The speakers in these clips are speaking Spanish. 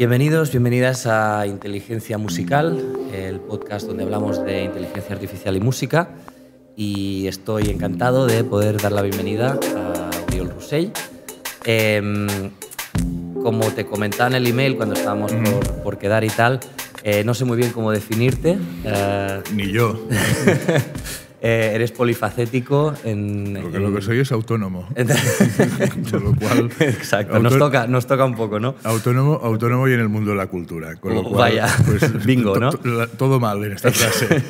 Bienvenidos, bienvenidas a Inteligencia Musical, el podcast donde hablamos de inteligencia artificial y música. Y estoy encantado de poder dar la bienvenida a Oriol Roussey. Em, como te comentaba en el email cuando estábamos por, quedar y tal, eh, no sé muy bien cómo definirte. Eh, Ni yo. Eh, eres polifacético en, Porque lo que soy es autónomo. con lo cual... Exacto, nos, toca, nos toca un poco, ¿no? Autónomo, autónomo y en el mundo de la cultura. Oh, vaya, pues, bingo, ¿no? Todo mal en esta clase.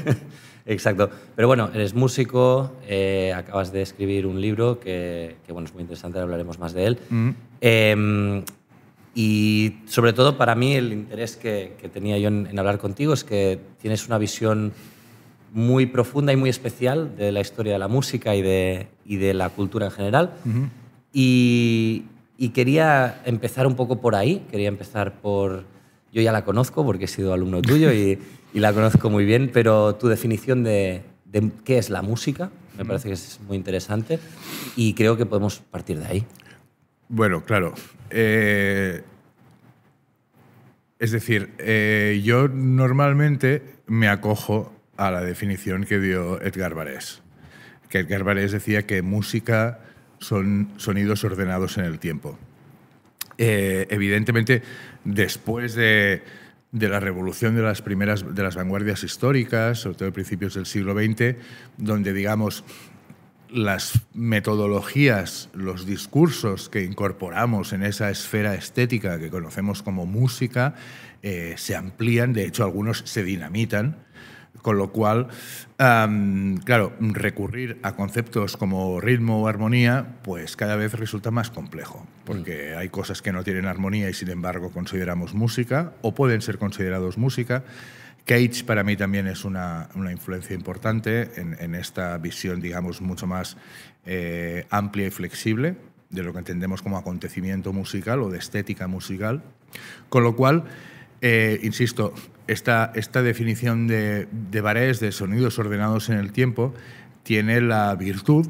Exacto. Pero bueno, eres músico, eh, acabas de escribir un libro que, bueno, es muy interesante, hablaremos más de él. Mm. Em, y sobre todo para mí el interés que, tenía yo en hablar contigo es que tienes una visión muy profunda y muy especial de la historia de la música y de, de la cultura en general. y, quería empezar un poco por ahí, quería empezar por... Yo ya la conozco porque he sido alumno tuyo y, la conozco muy bien, pero tu definición de, qué es la música me parece que es muy interesante y creo que podemos partir de ahí. Bueno, claro. Eh, es decir, eh, yo normalmente me acojo a la definición que dio Edgar Varés. Que Edgar Barés decía que música son sonidos ordenados en el tiempo. Eh, evidentemente, después de, la revolución de las primeras de las vanguardias históricas, sobre todo a principios del siglo XX, donde digamos las metodologías, los discursos que incorporamos en esa esfera estética que conocemos como música eh, se amplían, de hecho algunos se dinamitan con lo cual, claro, recurrir a conceptos como ritmo o armonía, pues cada vez resulta más complejo, porque mm. hay cosas que no tienen armonía y sin embargo consideramos música, o pueden ser considerados música. Cage para mí también es una, influencia importante en, esta visión, digamos, mucho más eh, amplia y flexible de lo que entendemos como acontecimiento musical o de estética musical. Con lo cual, eh, insisto, esta, esta definición de, de Barés de sonidos ordenados en el tiempo tiene la virtud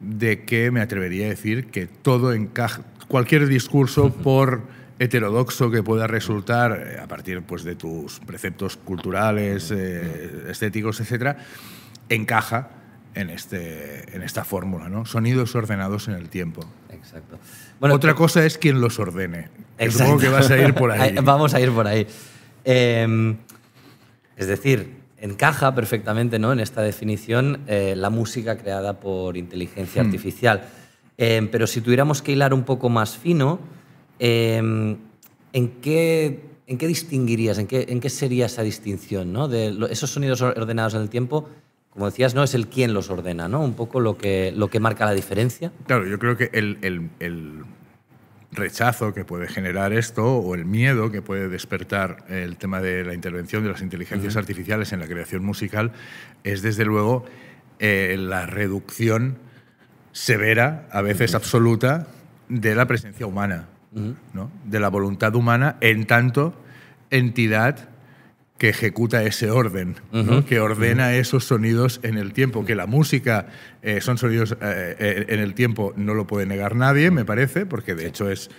de que me atrevería a decir que todo encaja, cualquier discurso por heterodoxo que pueda resultar eh, a partir pues, de tus preceptos culturales, eh, estéticos, etc., encaja en, este, en esta fórmula, ¿no? Sonidos ordenados en el tiempo. Exacto. Bueno, Otra cosa es quien los ordene. Supongo que vas a ir por ahí. Vamos a ir por ahí. Em, es decir, encaja perfectamente ¿no? en esta definición eh, la música creada por inteligencia hmm. artificial. Em, pero si tuviéramos que hilar un poco más fino, em, ¿en qué ¿en qué distinguirías, en qué, en qué sería esa distinción? De esos sonidos ordenados en el tiempo, como decías, no es el quién los ordena, ¿no? Un poco lo que, lo que marca la diferencia. Claro, yo creo que el, rechazo que puede generar esto o el miedo que puede despertar el tema de la intervención de las inteligencias artificiales en la creación musical es desde luego eh, la reducción severa, a veces absoluta, de la presencia humana, de la voluntad humana en tanto entidad que ejecuta ese orden, que ordena esos sonidos en el tiempo, que la música eh, son sonidos eh, eh, en el tiempo, no lo puede negar nadie, me parece, porque de hecho es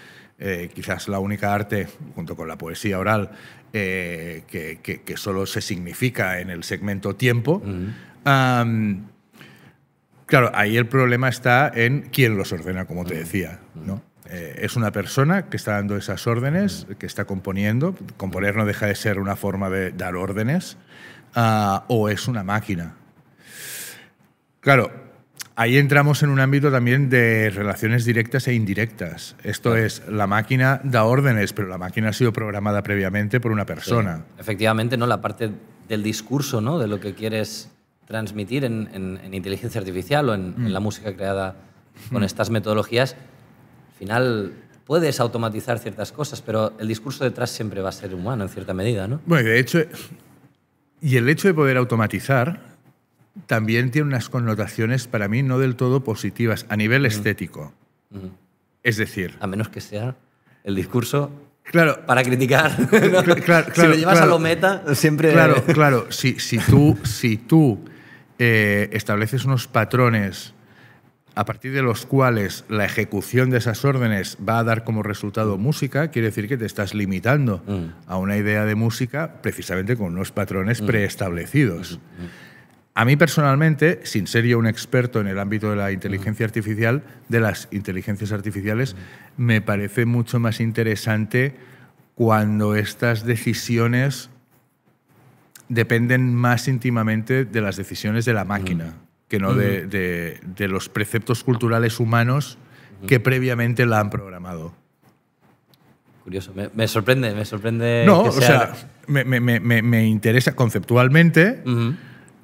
quizás la única arte, junto con la poesía oral, que, solo se significa en el segmento tiempo. claro, ahí el problema está en quién los ordena, como te decía. ¿no? Eh, es una persona que está dando esas órdenes, que está componiendo. Componer no deja de ser una forma de dar órdenes. Ah, o es una máquina. Claro, ahí entramos en un ámbito también de relaciones directas e indirectas. Esto es, la máquina da órdenes, pero la máquina ha sido programada previamente por una persona. Efectivamente, ¿no? La parte del discurso, ¿no? De lo que quieres transmitir en, inteligencia artificial o en, mm. la música creada con estas metodologías final puedes automatizar ciertas cosas, pero el discurso detrás siempre va a ser humano en cierta medida, ¿no? Bueno, y de hecho, y el hecho de poder automatizar también tiene unas connotaciones para mí no del todo positivas a nivel estético. Es decir... A menos que sea el discurso Claro. Para criticar. Claro, claro, si lo llevas a lo meta, siempre. Claro, claro. Si, si tú, si tú eh, estableces unos patrones a partir de los cuales la ejecución de esas órdenes va a dar como resultado música, quiere decir que te estás limitando mm. a una idea de música precisamente con unos patrones mm. preestablecidos. Mm, a mí personalmente, sin ser yo un experto en el ámbito de la inteligencia artificial, de las inteligencias artificiales, me parece mucho más interesante cuando estas decisiones dependen más íntimamente de las decisiones de la máquina que no de, los preceptos culturales humanos que previamente la han programado. Curioso, me, sorprende, me sorprende. No, o sea, me, interesa conceptualmente.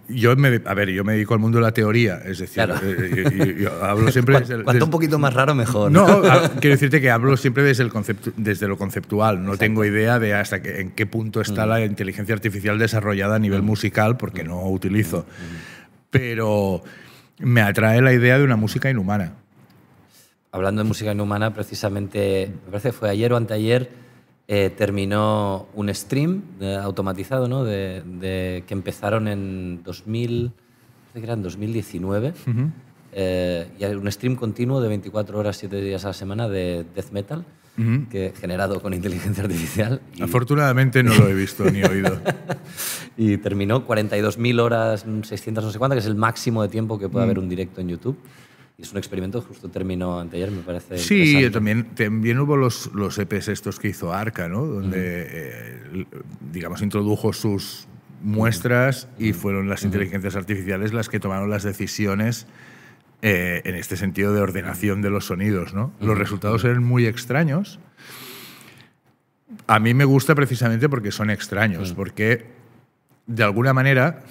Yo me, a ver, yo me dedico al mundo de la teoría, es decir, eh, eh, yo, hablo siempre Cuanto un poquito más raro, mejor. No, ah, quiero decirte que hablo siempre desde, el desde lo conceptual. No tengo idea de hasta en qué punto está la inteligencia artificial desarrollada a nivel musical, porque no utilizo pero me atrae la idea de una música inhumana. Hablando de música inhumana, precisamente, me parece que fue ayer o anteayer, eh, terminó un stream eh, automatizado, ¿no? De, que empezaron en 2000, que 2019. Eh, y un stream continuo de 24 horas, 7 días a la semana de death metal que, generado con inteligencia artificial. Afortunadamente no lo he visto ni oído. y terminó 42.000 horas, 600 no sé que es el máximo de tiempo que puede haber un directo en YouTube. Y es un experimento que justo terminó anteayer, me parece. Sí, también, también hubo los, los EPs estos que hizo Arca, ¿no? Donde, eh, digamos, introdujo sus muestras y fueron las inteligencias artificiales las que tomaron las decisiones eh, en este sentido de ordenación de los sonidos. ¿no? Los resultados eran muy extraños. A mí me gusta precisamente porque son extraños, porque de alguna manera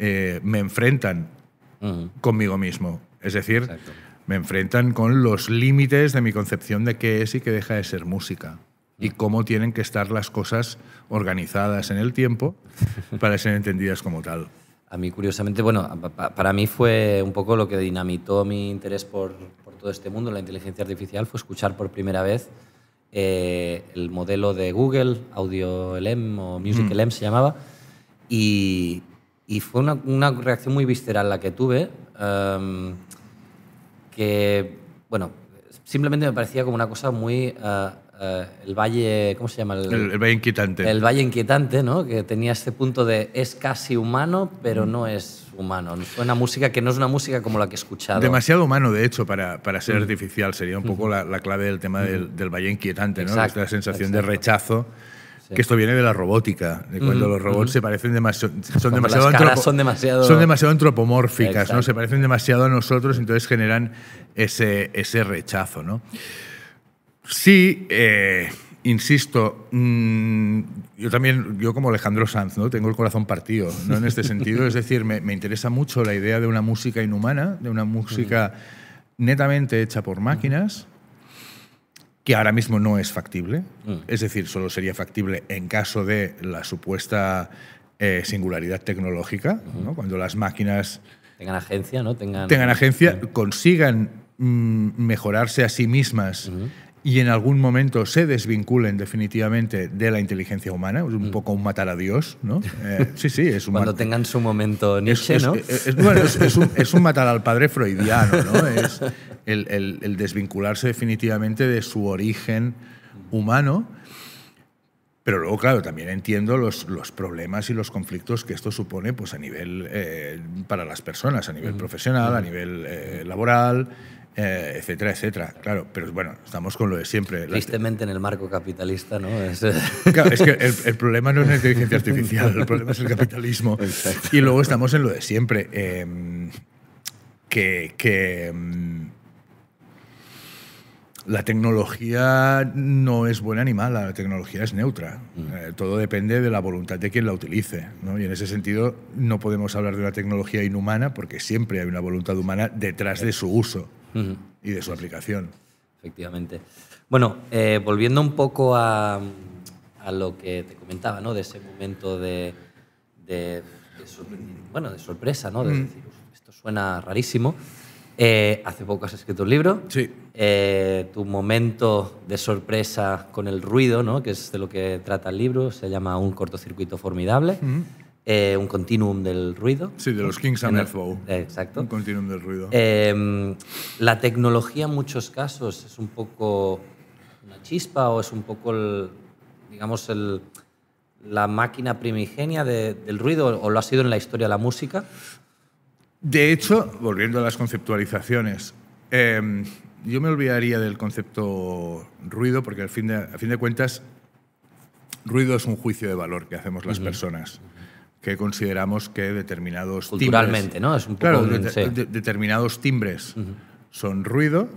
eh, me enfrentan conmigo mismo. Es decir, me enfrentan con los límites de mi concepción de qué es y qué deja de ser música y cómo tienen que estar las cosas organizadas en el tiempo para ser entendidas como tal a mí curiosamente, bueno, para mí fue un poco lo que dinamitó mi interés por, todo este mundo, la inteligencia artificial, fue escuchar por primera vez eh, el modelo de Google, Audio LM e o Music mm. e se llamaba, y, fue una, reacción muy visceral la que tuve, em, que, bueno, simplemente me parecía como una cosa muy eh, eh, el valle, ¿cómo se llama? El, valle inquietante. El valle inquietante, ¿no? Que tenía este punto de es casi humano, pero no es humano. Una música que no es una música como la que he escuchado. Demasiado humano, de hecho, para, para ser mm. artificial. Sería un poco la, clave del tema del, valle inquietante, ¿no? Esta sensación de rechazo. Que esto viene de la robótica, de cuando los robots se parecen demasiado. Son, demasiado, son demasiado, son demasiado antropomórficas, ¿no? Se parecen demasiado a nosotros, entonces generan ese, ese rechazo, ¿no? Sí, eh, insisto, mm, yo también, yo como Alejandro Sanz, ¿no? tengo el corazón partido ¿no? en este sentido. es decir, me, interesa mucho la idea de una música inhumana, de una música netamente hecha por máquinas, que ahora mismo no es factible. Mm. Es decir, solo sería factible en caso de la supuesta eh, singularidad tecnológica, cuando las máquinas... Tengan agencia, ¿no? Tengan, tengan agencia, mm. consigan mejorarse a sí mismas y en algún momento se desvinculen definitivamente de la inteligencia humana. Es un mm. poco un matar a Dios, ¿no? Eh, sí, sí, es un Cuando tengan su momento Nietzsche, es, ¿no? Eh, es, un, matar al padre freudiano, ¿no? Es el, desvincularse definitivamente de su origen humano. Pero luego, claro, también entiendo los, problemas y los conflictos que esto supone pues, a nivel eh, para las personas, a nivel mm. profesional, a mm. nivel laboral, eh, etcétera, etcétera. Claro, pero bueno, estamos con lo de siempre. Tristemente en el marco capitalista, ¿no? Claro, es que el, problema no es la inteligencia artificial, el problema es el capitalismo. Y luego estamos en lo de siempre. Em, que, que em, la tecnología no es buena ni mala, la tecnología es neutra. Mm. Eh, todo depende de la voluntad de quien la utilice. Y en ese sentido no podemos hablar de una tecnología inhumana porque siempre hay una voluntad humana detrás de su uso y de su aplicación. Efectivamente. Bueno, eh, volviendo un poco a, a, lo que te comentaba, ¿no? De ese momento de, bueno, de sorpresa, ¿no? De mm. decir, esto suena rarísimo. Eh, hace poco has escrito un libro. Sí. Eh, tu momento de sorpresa con el ruido, ¿no? que es de lo que trata el libro, se llama Un cortocircuito formidable. Eh, un continuum del ruido. Sí, de los Kings and Earthbow. exacto. Un continuum del ruido. Em, la tecnología en muchos casos es un poco una chispa o es un poco, digamos, el, la máquina primigenia del ruido o lo ha sido en la historia de la música. De hecho, volviendo a las conceptualizaciones, em, yo me olvidaría del concepto ruido, porque al fin a fin de cuentas, ruido es un juicio de valor que hacemos las personas que consideramos que determinados Culturalmente, ¿no? Es un poco claro, determinados timbres son ruido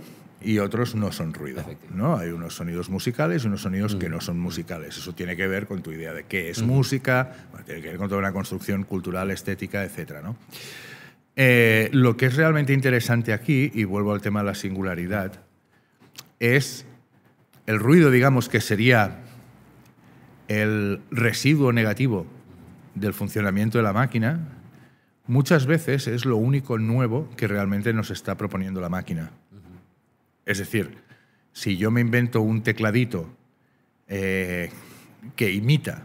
y otros no son ruido. ¿no? Hay unos sonidos musicales y unos sonidos que no son musicales. Eso tiene que ver con tu idea de qué es música, tiene que ver con toda una construcción cultural, estética, etcétera. ¿no? Eh, lo que es realmente interesante aquí, y vuelvo al tema de la singularidad, es el ruido, digamos, que sería el residuo negativo del funcionamiento de la máquina, muchas veces es lo único nuevo que realmente nos está proponiendo la máquina. Es decir, si yo me invento un tecladito eh, que imita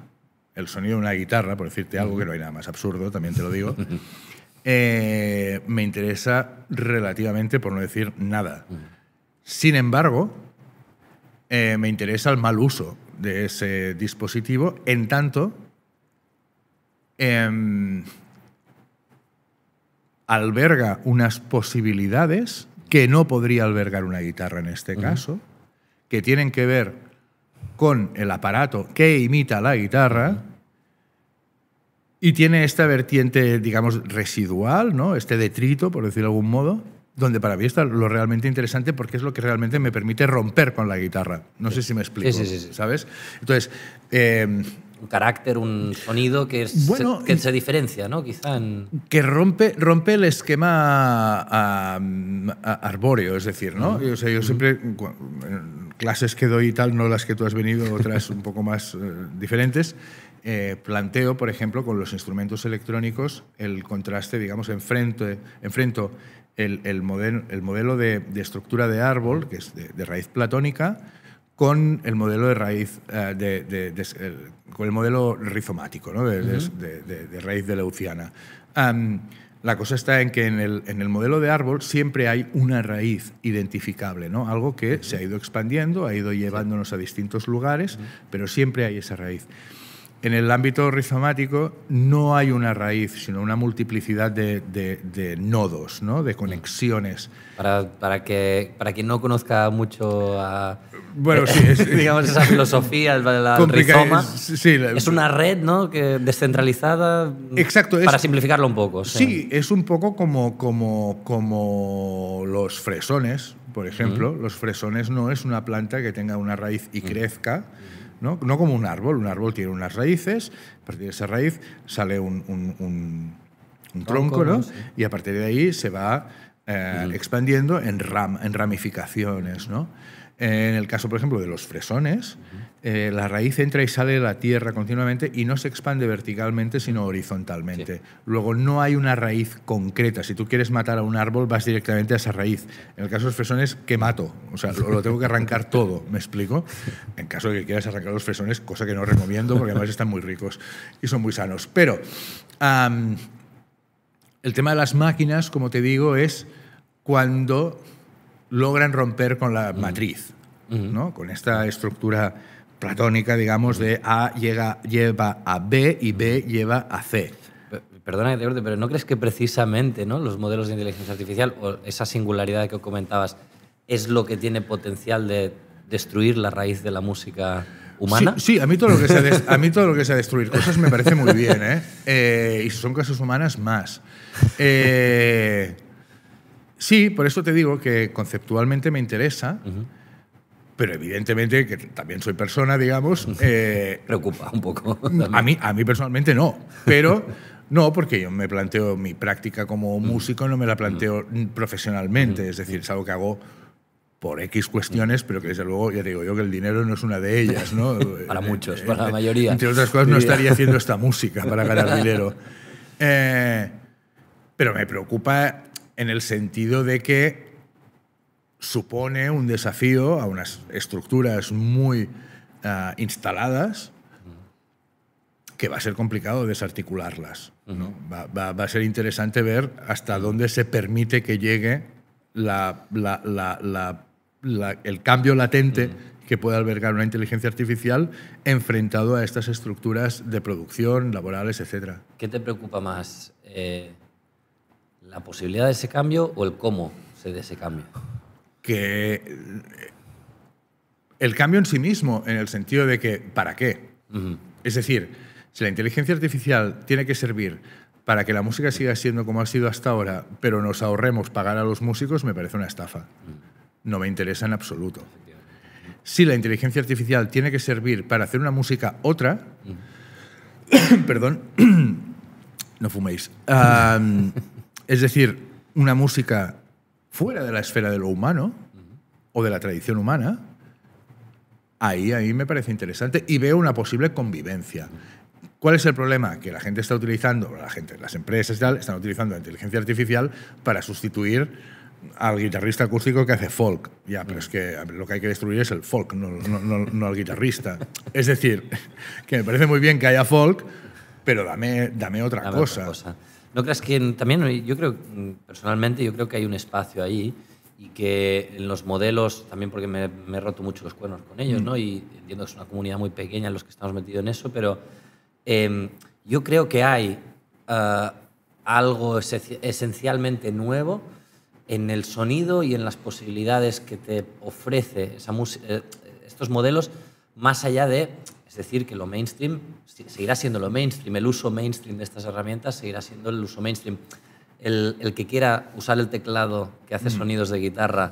el sonido de una guitarra, por decirte algo que no hay nada más absurdo, también te lo digo, eh, me interesa relativamente, por no decir nada. Sin embargo, eh, me interesa el mal uso de ese dispositivo en tanto Em, alberga unas posibilidades que no podría albergar una guitarra en este caso, que tienen que ver con el aparato que imita la guitarra y tiene esta vertiente, digamos, residual, ¿no? este detrito, por decirlo de algún modo, donde para mí está lo realmente interesante porque es lo que realmente me permite romper con la guitarra. No sé si me explico, sí, sí, ¿sabes? Entonces, em, un carácter, un sonido que, es, se, que se diferencia, ¿no? Quizá Que rompe, rompe el esquema arbóreo, es decir, ¿no? yo, siempre, en clases que doy y tal, no las que tú has venido, otras un poco más eh, diferentes, eh, planteo, por ejemplo, con los instrumentos electrónicos el contraste, digamos, enfrente, enfrento el, el, modelo de, estructura de árbol, que es de raíz platónica, con el modelo de raíz, eh, de, con el modelo rizomático, de, raíz de leuciana. la cosa está en que en el, modelo de árbol siempre hay una raíz identificable, ¿no? algo que se ha ido expandiendo, ha ido llevándonos a distintos lugares, pero siempre hay esa raíz. En el ámbito rizomático no hay una raíz, sino una multiplicidad de, nodos, ¿no? de conexiones. Para, que, para quien no conozca mucho a, bueno, sí, digamos esa filosofía, la rizoma, es, una red ¿no? que descentralizada exacto, para simplificarlo un poco. Sí. es un poco como, como, como los fresones, por ejemplo. Los fresones no es una planta que tenga una raíz y crezca. ¿no? como un árbol, un árbol tiene unas raíces, a partir de esa raíz sale un, tronco, ¿no? y a partir de ahí se va eh, mm. expandiendo en, ram, en ramificaciones. ¿no? En el caso, por ejemplo, de los fresones, eh, la raíz entra y sale de la tierra continuamente y no se expande verticalmente, sino horizontalmente. Luego, no hay una raíz concreta. Si tú quieres matar a un árbol, vas directamente a esa raíz. En el caso de los fresones, ¿qué mato? O sea, lo, tengo que arrancar todo, ¿me explico? En caso de que quieras arrancar los fresones, cosa que no recomiendo porque además están muy ricos y son muy sanos. Pero el tema de las máquinas, como te digo, es cuando logran romper con la mm. matriz, mm-hmm. ¿no? Con esta estructura platónica, digamos, de A llega, lleva a B y B lleva a C. Perdona que pero ¿no crees que precisamente ¿no? los modelos de inteligencia artificial o esa singularidad que comentabas es lo que tiene potencial de destruir la raíz de la música humana? Sí, a, mí todo lo que sea destruir cosas me parece muy bien, ¿eh? eh y si son cosas humanas, más. Eh, sí, por eso te digo que conceptualmente me interesa pero evidentemente, que también soy persona, digamos... Eh, preocupa un poco. A mí, a mí personalmente no, pero no, porque yo me planteo mi práctica como mm. músico, no me la planteo mm. profesionalmente, mm. es decir, es algo que hago por X cuestiones, pero que desde luego, ya digo yo que el dinero no es una de ellas, ¿no? para muchos, eh, para la eh, mayoría. Entre otras cosas, no estaría haciendo esta música para ganar dinero. pero me preocupa en el sentido de que supone un desafío a unas estructuras muy ah, instaladas que va a ser complicado desarticularlas. va, a ser interesante ver hasta dónde se permite que llegue el cambio latente que puede albergar una inteligencia artificial enfrentado a estas estructuras de producción, laborales, etc. ¿Qué te preocupa más? Eh, ¿La posibilidad de ese cambio o el cómo se dé ese cambio? que eh, el cambio en sí mismo, en el sentido de que, ¿para qué? Es decir, si la inteligencia artificial tiene que servir para que la música siga siendo como ha sido hasta ahora, pero nos ahorremos pagar a los músicos, me parece una estafa. No me interesa en absoluto. Si la inteligencia artificial tiene que servir para hacer una música otra, perdón, no fuméis. es decir, una música fuera de la esfera de lo humano o de la tradición humana, ahí, ahí me parece interesante y veo una posible convivencia. ¿Cuál es el problema? Que la gente está utilizando, la gente, las empresas y tal, están utilizando la inteligencia artificial para sustituir al guitarrista acústico que hace folk. Ya, pero es mm. que lo que hay que destruir es el folk, no, no, al guitarrista. Es decir, que me parece muy bien que haya folk, pero dame, dame otra cosa. ¿No crees que también, eh, yo creo, mm, personalmente, yo creo que hay un espacio ahí y que en los modelos, también porque me, he roto mucho los cuernos con ellos, mm. ¿no? Y entiendo que es una comunidad muy pequeña en los que estamos metidos en eso, pero em, yo creo que hay ah, algo esencialmente nuevo en el sonido y en las posibilidades que te ofrece esa eh, estos modelos, más allá de es decir, que lo mainstream seguirá siendo lo mainstream, el uso mainstream de estas herramientas seguirá siendo el uso mainstream. El, el que quiera usar el teclado que hace mm. sonidos de guitarra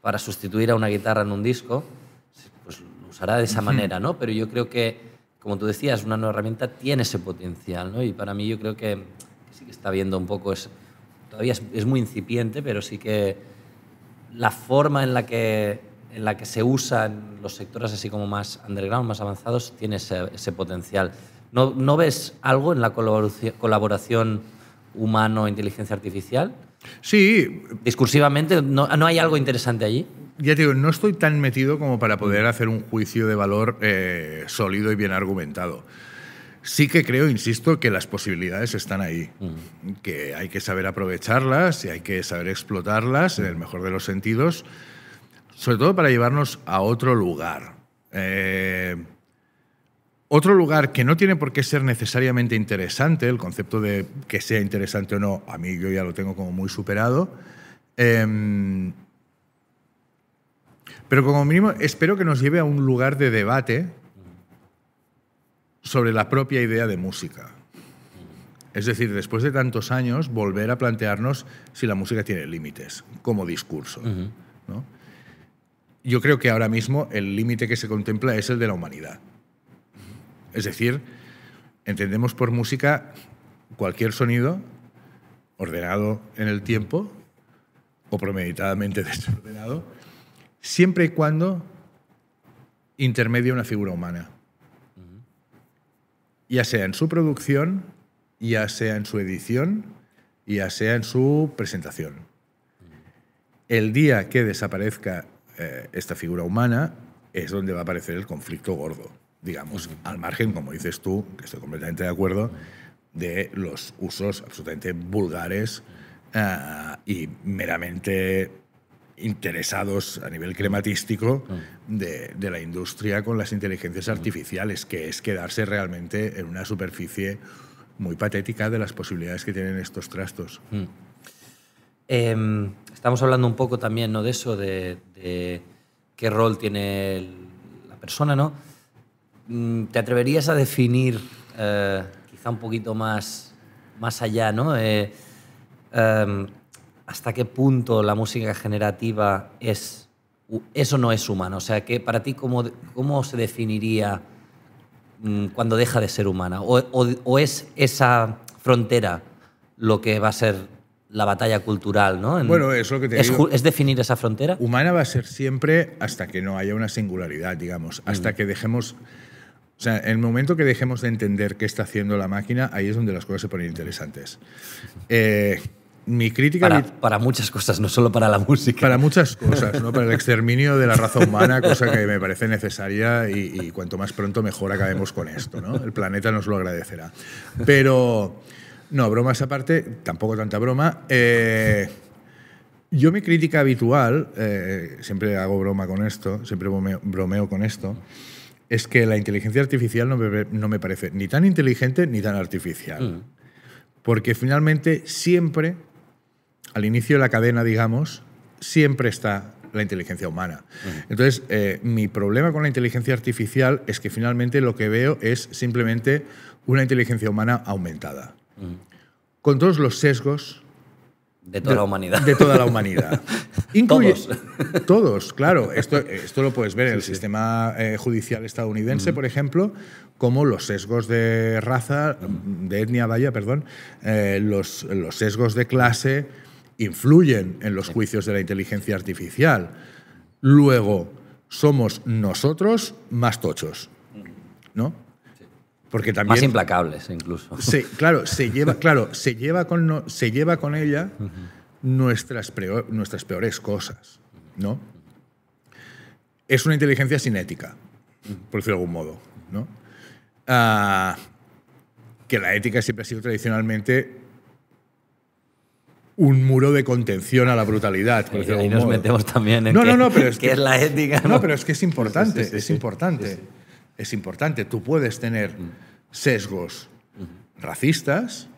para sustituir a una guitarra en un disco, pues lo usará de esa manera, ¿no? Pero yo creo que, como tú decías, una nueva herramienta tiene ese potencial, ¿no? Y para mí yo creo que, sí que está viendo un poco, es, todavía es muy incipiente, pero sí que la forma en la que en la que se usan los sectores así como más underground, más avanzados, tiene ese, potencial. ¿No, ves algo en la colaboración humano-inteligencia artificial? Sí. Discursivamente, ¿no, ¿no, hay algo interesante allí? Ya te digo, no estoy tan metido como para poder hacer un juicio de valor eh, sólido y bien argumentado. Sí que creo, insisto, que las posibilidades están ahí, mm. que hay que saber aprovecharlas y hay que saber explotarlas en el mejor de los sentidos sobre todo para llevarnos a otro lugar. Eh, otro lugar que no tiene por qué ser necesariamente interesante, el concepto de que sea interesante o no, a mí yo ya lo tengo como muy superado, em, pero como mínimo espero que nos lleve a un lugar de debate sobre la propia idea de música. Es decir, después de tantos años, volver a plantearnos si la música tiene límites como discurso. ¿no? yo creo que ahora mismo el límite que se contempla es el de la humanidad. Es decir, entendemos por música cualquier sonido ordenado en el tiempo o promeditadamente desordenado, siempre y cuando intermedia una figura humana. Ya sea en su producción, ya sea en su edición, ya sea en su presentación. El día que desaparezca eh, esta figura humana, es donde va a aparecer el conflicto gordo, digamos, al margen, como dices tú, que estoy completamente de acuerdo, de los usos absolutamente vulgares eh, y meramente interesados a nivel crematístico de, la industria con las inteligencias artificiales, que es quedarse realmente en una superficie muy patética de las posibilidades que tienen estos trastos. Estamos hablando un poco también ¿no? de eso, de, qué rol tiene la persona, ¿no? Mm, ¿Te atreverías a definir eh, quizá un poquito más, más allá, ¿no? Eh, em, ¿Hasta qué punto la música generativa es, eso no es humana? O sea, que para ti, ¿cómo, cómo se definiría mm, cuando deja de ser humana? o es esa frontera lo que va a ser la batalla cultural, ¿no? Bueno, bueno, es lo que te es, digo. ¿Es definir esa frontera? Humana va a ser siempre hasta que no haya una singularidad, digamos, hasta mm. que dejemos... O sea, en el momento que dejemos de entender qué está haciendo la máquina, ahí es donde las cosas se ponen interesantes. Eh, mi crítica... Para, muchas cosas, no solo para la música. Para muchas cosas, ¿no? Para el exterminio de la raza humana, cosa que me parece necesaria y, y cuanto más pronto mejor acabemos con esto, ¿no? El planeta nos lo agradecerá. Pero... No, bromas aparte, tampoco tanta broma. Eh, yo mi crítica habitual, eh, siempre hago broma con esto, siempre bromeo, con esto, es que la inteligencia artificial no me, parece ni tan inteligente ni tan artificial. Mm. Porque finalmente siempre, al inicio de la cadena, digamos, siempre está la inteligencia humana. Mm. Entonces, eh, mi problema con la inteligencia artificial es que finalmente lo que veo es simplemente una inteligencia humana aumentada con todos los sesgos. De toda la humanidad. De toda la humanidad. todos. Todos, claro. Esto, esto lo puedes ver en el sistema eh, judicial estadounidense, por ejemplo, como los sesgos de raza, de etnia, vaya, perdón, eh, los, los sesgos de clase influyen en los juicios de la inteligencia artificial. Luego, somos nosotros más tochos, ¿no? también, Más implacables, incluso. claro, se lleva, claro, se lleva con, se lleva con ella nuestras, nuestras peores cosas, ¿no? Es una inteligencia sin ética, por decirlo de algún modo, ¿no? Ah, que la ética siempre ha sido tradicionalmente un muro de contención a la brutalidad. y ahí nos metemos también en no, no, no, pero es que, es la ética. No, pero es que es importante, es importante es importante. Tú puedes tener sesgos racistas,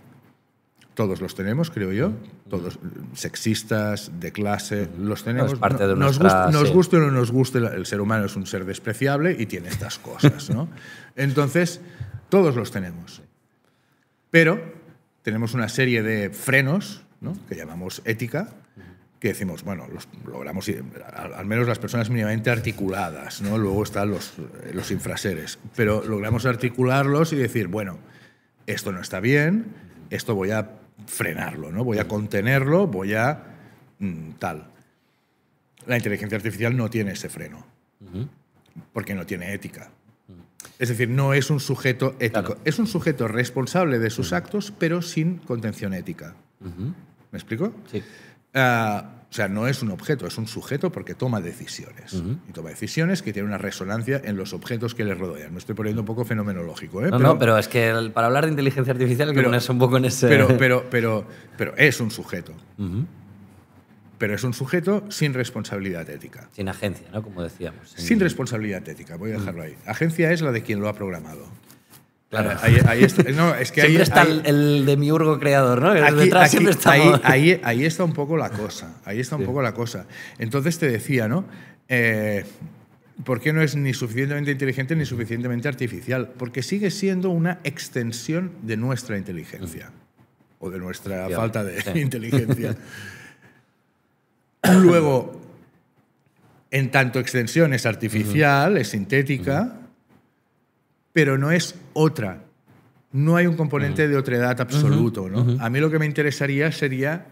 todos los tenemos, creo yo, todos sexistas, de clase, los tenemos. parte de nos, nuestra, guste, nos guste o no nos guste, el ser humano es un ser despreciable y tiene estas cosas. ¿no? Entonces, todos los tenemos. Pero tenemos una serie de frenos, que llamamos ética, que decimos, bueno, logramos al, menos las personas mínimamente articuladas, ¿no? Luego están los, eh, los infraseres, pero logramos articularlos y decir, bueno, esto no está bien, esto voy a frenarlo, ¿no? Voy a contenerlo, voy a mm, tal. La inteligencia artificial no tiene ese freno, porque no tiene ética. Es decir, no es un sujeto ético, es un sujeto responsable de sus actos, pero sin contención ética. ¿Me explico? Sí o sea, no es un objeto, es un sujeto porque toma decisiones. Y toma decisiones que tienen una resonancia en los objetos que le rodean. Me estoy poniendo un poco fenomenológico. ¿eh? No, pero, no, pero es que para hablar de inteligencia artificial hay que es un poco en ese... Pero, pero, pero, es un sujeto. Pero es un sujeto sin responsabilidad ética. Sin agencia, ¿no? Como decíamos. sin responsabilidad ética, voy a dejarlo ahí. Agencia es la de quien lo ha programado. Claro, ahí, está. siempre está el, demiurgo creador, ¿no? detrás siempre está... Ahí, ahí, está un poco la cosa. Ahí está un poco la cosa. Entonces te decía, ¿no? Eh, ¿Por qué no es ni suficientemente inteligente ni suficientemente artificial? Porque sigue siendo una extensión de nuestra inteligencia o de nuestra falta de inteligencia. Luego, en tanto extensión es artificial, es sintética, pero no es otra. No hay un componente de otra edad absoluto. ¿no? A mí lo que me interesaría sería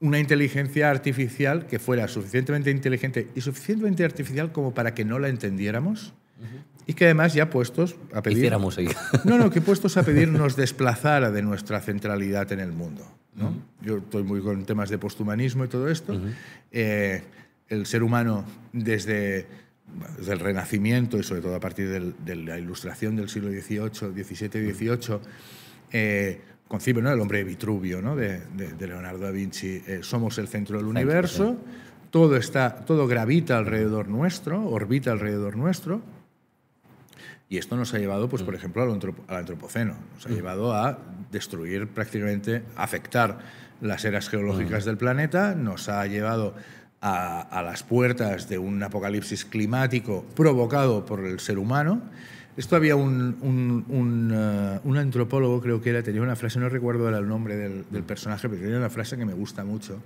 una inteligencia artificial que fuera suficientemente inteligente y suficientemente artificial como para que no la entendiéramos y que además ya puestos a pedir... Hiciéramos ahí. No, no, que puestos a pedir nos desplazara de nuestra centralidad en el mundo. ¿no? Yo estoy muy con temas de posthumanismo y todo esto. Eh, el ser humano desde del Renacimiento y sobre todo a partir de la Ilustración del siglo XVIII, XVII, XVIII, concibe el hombre Vitruvio ¿no? de, Leonardo da Vinci. Eh, somos el centro del universo, todo, está, todo gravita alrededor nuestro, orbita alrededor nuestro. Y esto nos ha llevado, pues, mm. por ejemplo, al, antropoceno. Nos ha mm. llevado a destruir prácticamente, afectar las eras geológicas mm. del planeta, nos ha llevado a, las puertas de un apocalipsis climático provocado por el ser humano. Esto había un, un, un, eh, un, antropólogo, creo que era, tenía una frase, no recuerdo el nombre del, personaje, pero tenía una frase que me gusta mucho,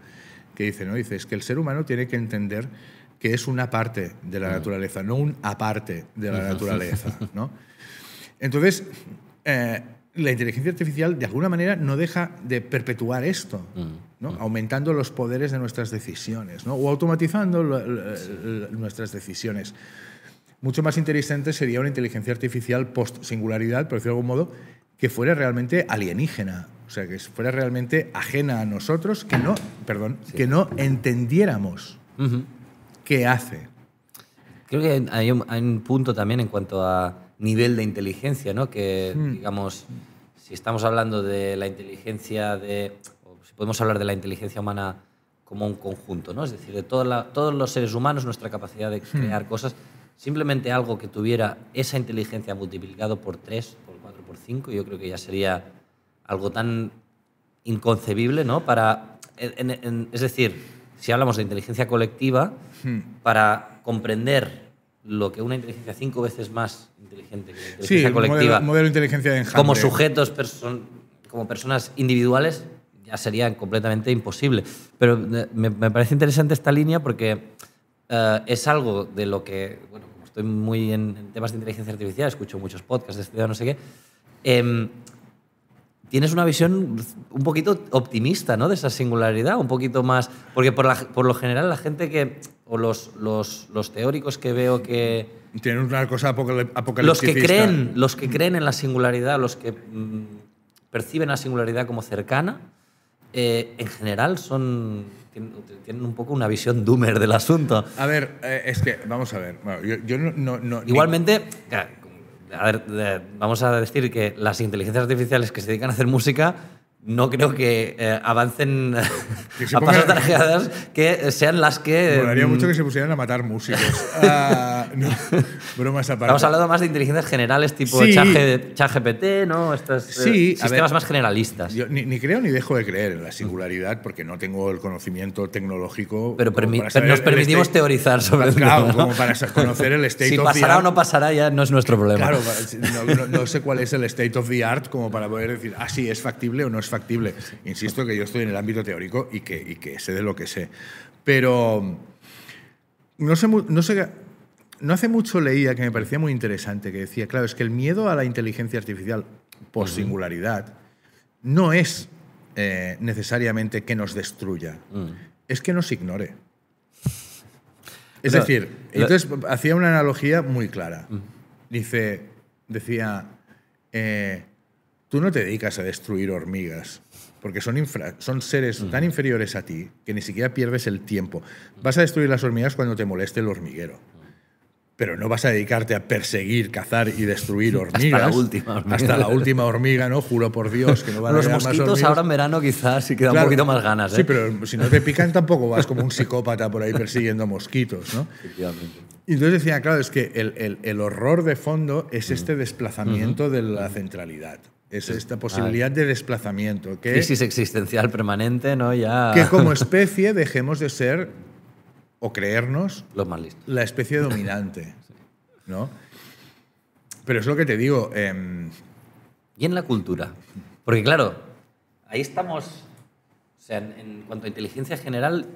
que dice, ¿no? Dice, es que el ser humano tiene que entender que es una parte de la naturaleza, no un aparte de la naturaleza, ¿no? Entonces, eh, la inteligencia artificial de alguna manera no deja de perpetuar esto, mm. ¿no? Mm. aumentando los poderes de nuestras decisiones o automatizando nuestras decisiones. Mucho más interesante sería una inteligencia artificial post-singularidad, por decirlo de algún modo, que fuera realmente alienígena, o sea, que fuera realmente ajena a nosotros, que no, perdón, que no entendiéramos qué hace. Creo que hay un punto también en cuanto a nivel de inteligencia, ¿no? Que, hmm. digamos, si estamos hablando de la inteligencia de... si podemos hablar de la inteligencia humana como un conjunto, ¿no? Es decir, de toda todos los seres humanos, nuestra capacidad de hmm. crear cosas, simplemente algo que tuviera esa inteligencia multiplicado por 3, por 4, por 5, yo creo que ya sería algo tan inconcebible, ¿no? Para, es decir, si hablamos de inteligencia colectiva, hmm. para comprender lo que una inteligencia cinco veces más sí, colectiva. Modelo, de inteligencia enjambre. Como sujetos, como personas individuales, ya sería completamente imposible. Pero eh, me, parece interesante esta línea porque eh, es algo de lo que, bueno, como estoy muy en, temas de inteligencia artificial, escucho muchos podcasts de este no sé qué. Em, tienes una visión un poquito optimista ¿no? de esa singularidad, un poquito más. Porque por, por lo general, la gente que. o los, los teóricos que veo que tienen una cosa apocalíptica. Los que creen, los que creen en la singularidad, los que mm, perciben la singularidad como cercana, eh, en general son tienen un poco una visión doomer del asunto. A ver, eh, es que vamos a ver. yo, Igualmente, vamos a decir que las inteligencias artificiales que se dedican a hacer música no creo que eh, avancen a pasos tarjeadas que sean las que... Me molaría mucho mm, que se pusieran a matar músicos. Ah, bromas aparte. Hemos hablado más de inteligencias generales tipo sí. ¿no? estas eh, sí, sistemas más generalistas. Yo ni, creo ni dejo de creer en la singularidad porque no tengo el conocimiento tecnológico... Pero, nos permitimos teorizar sobre el Claro, como para conocer el state si of the art. Si pasará o no pasará ya no es nuestro problema. Claro, no, sé cuál es el state of the art como para poder decir, ah, sí, es factible o no es factible. Insisto que yo estoy en el ámbito teórico y que, sé de lo que sé. Pero mm, no sé, no sé, no hace mucho leía que me parecía muy interesante, que decía, claro, es que el miedo a la inteligencia artificial por singularidad no es eh, necesariamente que nos destruya, mm. es que nos ignore. Es decir, entonces hacía una analogía muy clara. Dice, decía, eh, tú no te dedicas a destruir hormigas, porque son, seres tan inferiores a ti que ni siquiera pierdes el tiempo. Vas a destruir las hormigas cuando te moleste el hormiguero. Pero no vas a dedicarte a perseguir, cazar y destruir hormigas. hasta la última hormiga. Hasta la última hormiga, ¿no? Juro por Dios que no va a Los mosquitos ahora en verano quizás sí quedan un poquito más ganas. ¿eh? Sí, pero si no te pican tampoco vas como un psicópata por ahí persiguiendo mosquitos, ¿no? Y entonces decía, claro, es que el, horror de fondo es este desplazamiento de la centralidad es esta posibilidad de desplazamiento. Que, Crisis existencial permanente, ¿no? Ya... Que como especie dejemos de ser o creernos la especie dominante, ¿no? Pero es lo que te digo. Em, y en la cultura. Porque claro, ahí estamos, o sea, en cuanto a inteligencia general,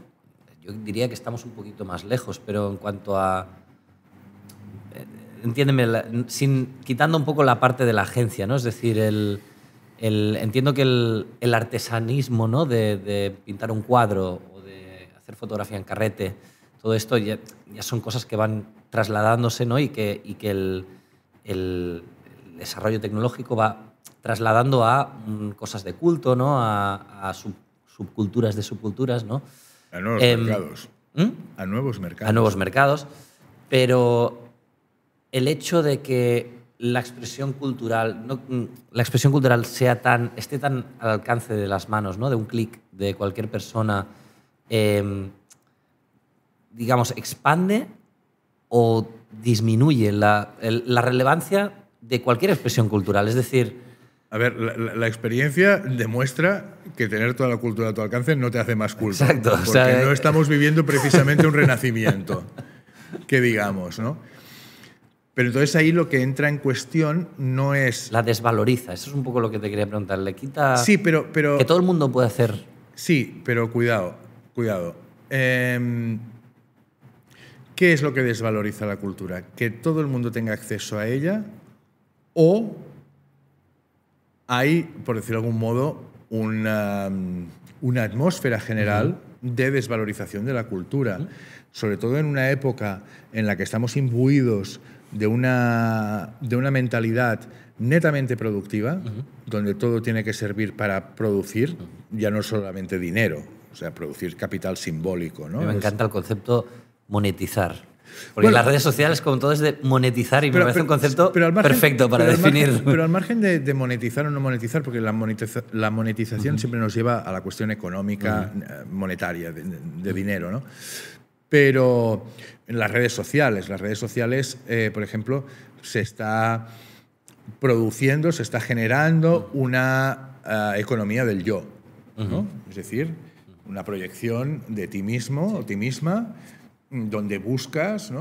yo diría que estamos un poquito más lejos, pero en cuanto a entiéndeme, sin, quitando un poco la parte de la agencia, ¿no? Es decir, el, entiendo que el, artesanismo, ¿no? De, pintar un cuadro o de hacer fotografía en carrete, todo esto ya, son cosas que van trasladándose, ¿no? Y que, y que el, desarrollo tecnológico va trasladando a mm, cosas de culto, ¿no? A, subculturas de subculturas, ¿no? A nuevos em, mercados. ¿Mm? A nuevos mercados. A nuevos mercados. Pero el hecho de que la expresión cultural, mm, la expresión cultural sea tan, esté tan al alcance de las manos, ¿no? de un clic de cualquier persona, em, digamos, expande o disminuye la, relevancia de cualquier expresión cultural. Es decir... A ver, la, experiencia demuestra que tener toda la cultura a tu alcance no te hace más culto. Exacto. Porque no eh, estamos viviendo precisamente un renacimiento, que digamos, ¿no? Pero entonces ahí lo que entra en cuestión no es... La desvaloriza, eso es un poco lo que te quería preguntar. Le quita... Sí, pero... pero... Que todo el mundo puede hacer. Sí, pero cuidado, cuidado. Em, ¿Qué es lo que desvaloriza la cultura? ¿Que todo el mundo tenga acceso a ella o hay, por decirlo de algún modo, una, atmósfera general de desvalorización de la cultura? Sobre todo en una época en la que estamos imbuidos de una, de una mentalidad netamente productiva, donde todo tiene que servir para producir, ya no solamente dinero, o sea, producir capital simbólico. ¿no? Me pues encanta el concepto monetizar. Porque las redes sociales, como todo, es de monetizar y me parece un concepto perfecto para definir. pero al margen de, monetizar o no monetizar, porque la, monetización siempre nos lleva a la cuestión económica, eh, monetaria, de, de, dinero, ¿no? Pero en las redes sociales, las redes sociales, eh, por ejemplo, se está produciendo, se está generando una eh, economía del yo, Es decir, una proyección de ti mismo o ti misma, mm, donde buscas,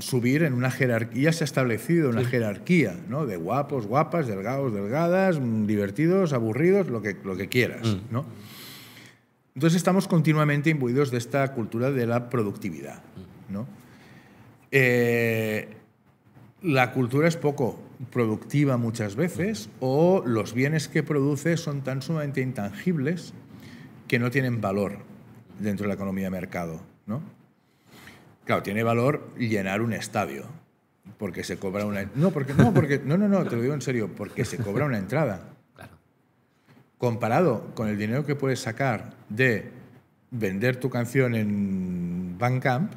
subir en una jerarquía, se ha establecido una jerarquía, De guapos, guapas, delgados, delgadas, mm, divertidos, aburridos, lo que, quieras, mm. Entonces estamos continuamente imbuidos de esta cultura de la productividad. Mm. ¿no? Eh, la cultura es poco productiva muchas veces mm. o los bienes que produce son tan sumamente intangibles que no tienen valor dentro de la economía de mercado. ¿no? Claro, tiene valor llenar un estadio, porque se cobra una... No, porque, no, porque, no, no, no, te lo digo en serio, porque se cobra una entrada comparado con el dinero que puedes sacar de vender tu canción en Bandcamp,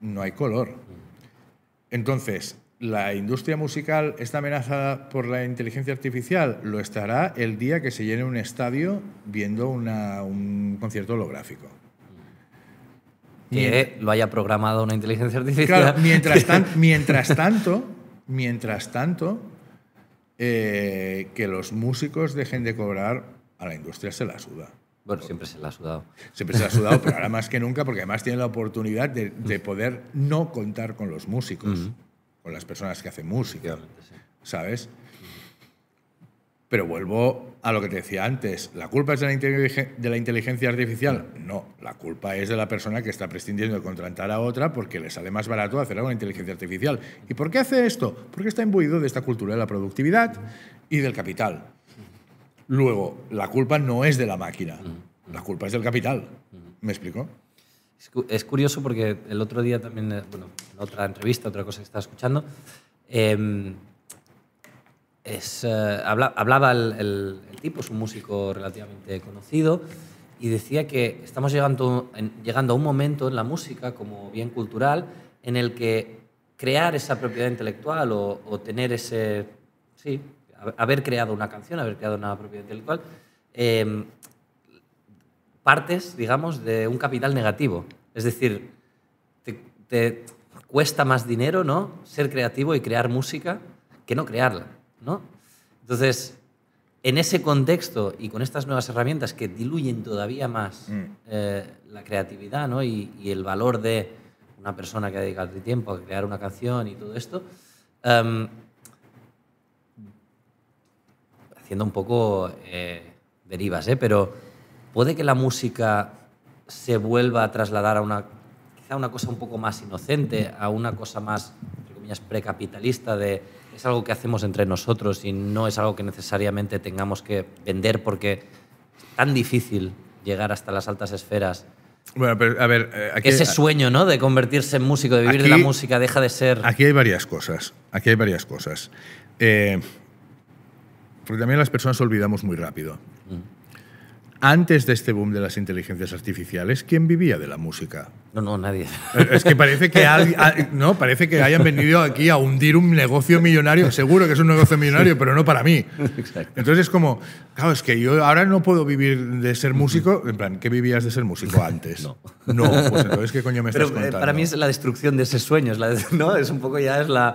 no hay color. Entonces, la industria musical está amenazada por la inteligencia artificial, lo estará el día que se llene un estadio viendo un concierto holográfico. Que lo haya programado una inteligencia artificial. mientras, mientras tanto, mientras tanto, eh, que los músicos dejen de cobrar, a la industria se la suda. Bueno, siempre se la ha sudado. Siempre se la ha sudado, pero ahora más que nunca, porque además tiene la oportunidad de, mm. poder no contar con los músicos, mm. con las personas que hacen música, ¿sabes? Pero vuelvo a lo que te decía antes, ¿la culpa es de la, inteligencia artificial? No, la culpa es de la persona que está prescindiendo de contratar a otra porque le sale más barato hacer algo con inteligencia artificial. ¿Y por qué hace esto? Porque está imbuido de esta cultura de la productividad y del capital. Luego, la culpa no es de la máquina, mm, mm. la culpa es del capital. Mm. ¿Me explico? Es curioso porque el otro día también, eh, bueno, en otra entrevista, otra cosa que estaba escuchando, eh, es, eh, hablaba el, tipo, es un músico relativamente conocido, y decía que estamos llegando, llegando a un momento en la música como bien cultural en el que crear esa propiedad intelectual o, tener ese, sí, haber creado una canción, haber creado una propiedad intelectual, em, partes, digamos, de un capital negativo. Es decir, te, te, cuesta más dinero ¿no? ser creativo y crear música que no crearla. ¿no? Entonces, en ese contexto y con estas nuevas herramientas que diluyen todavía más mm. eh, la creatividad ¿no? y, el valor de una persona que ha dedicado tiempo a crear una canción y todo esto, em, haciendo un poco eh, derivas, ¿eh? pero puede que la música se vuelva a trasladar a una quizá una cosa un poco más inocente, a una cosa más, entre comillas, precapitalista de es algo que hacemos entre nosotros y no es algo que necesariamente tengamos que vender porque es tan difícil llegar hasta las altas esferas. Bueno, pero a ver, eh, ese sueño, ¿no? De convertirse en músico, de vivir de la música, deja de ser. Aquí hay varias cosas. Aquí hay varias cosas. Eh, porque también las personas olvidamos muy rápido. Mm antes de este boom de las inteligencias artificiales, ¿quién vivía de la música? No, no, nadie. Es que parece que, no, parece que hayan venido aquí a hundir un negocio millonario. Seguro que es un negocio millonario, pero no para mí. Entonces es como, claro, es que yo ahora no puedo vivir de ser músico. En plan, ¿qué vivías de ser músico antes? No. No, pues entonces, ¿qué coño me estás eh, contando? Para mí es la destrucción de ese sueño. Es ¿no? Es un poco ya es la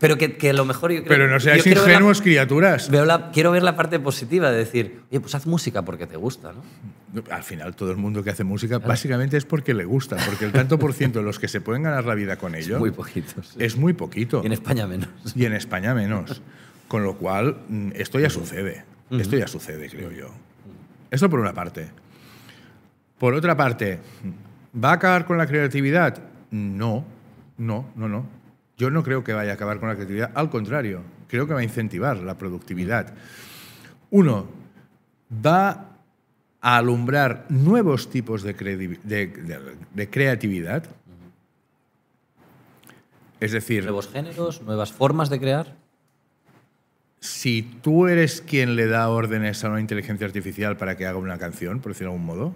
pero que, lo mejor Pero no seáis ingenuos, criaturas. quiero ver la parte positiva de decir, oye, pues haz música porque te gusta, ¿no? Al final, todo el mundo que hace música básicamente es porque le gusta, porque el tanto por ciento de los que se pueden ganar la vida con ello... Es muy poquito. Es muy poquito. Y en España menos. Y en España menos. con lo cual, mm, esto ya sucede. Esto ya sucede, creo yo. Esto por una parte. Por otra parte, ¿va a acabar con la creatividad? No, no, no, no. Yo no creo que vaya a acabar con la creatividad, al contrario, creo que va a incentivar la productividad. Uno, va a alumbrar nuevos tipos de, creatividad. Es decir... Nuevos géneros, nuevas formas de crear si tú eres quien le da órdenes a una inteligencia artificial para que haga una canción, por decirlo de algún modo,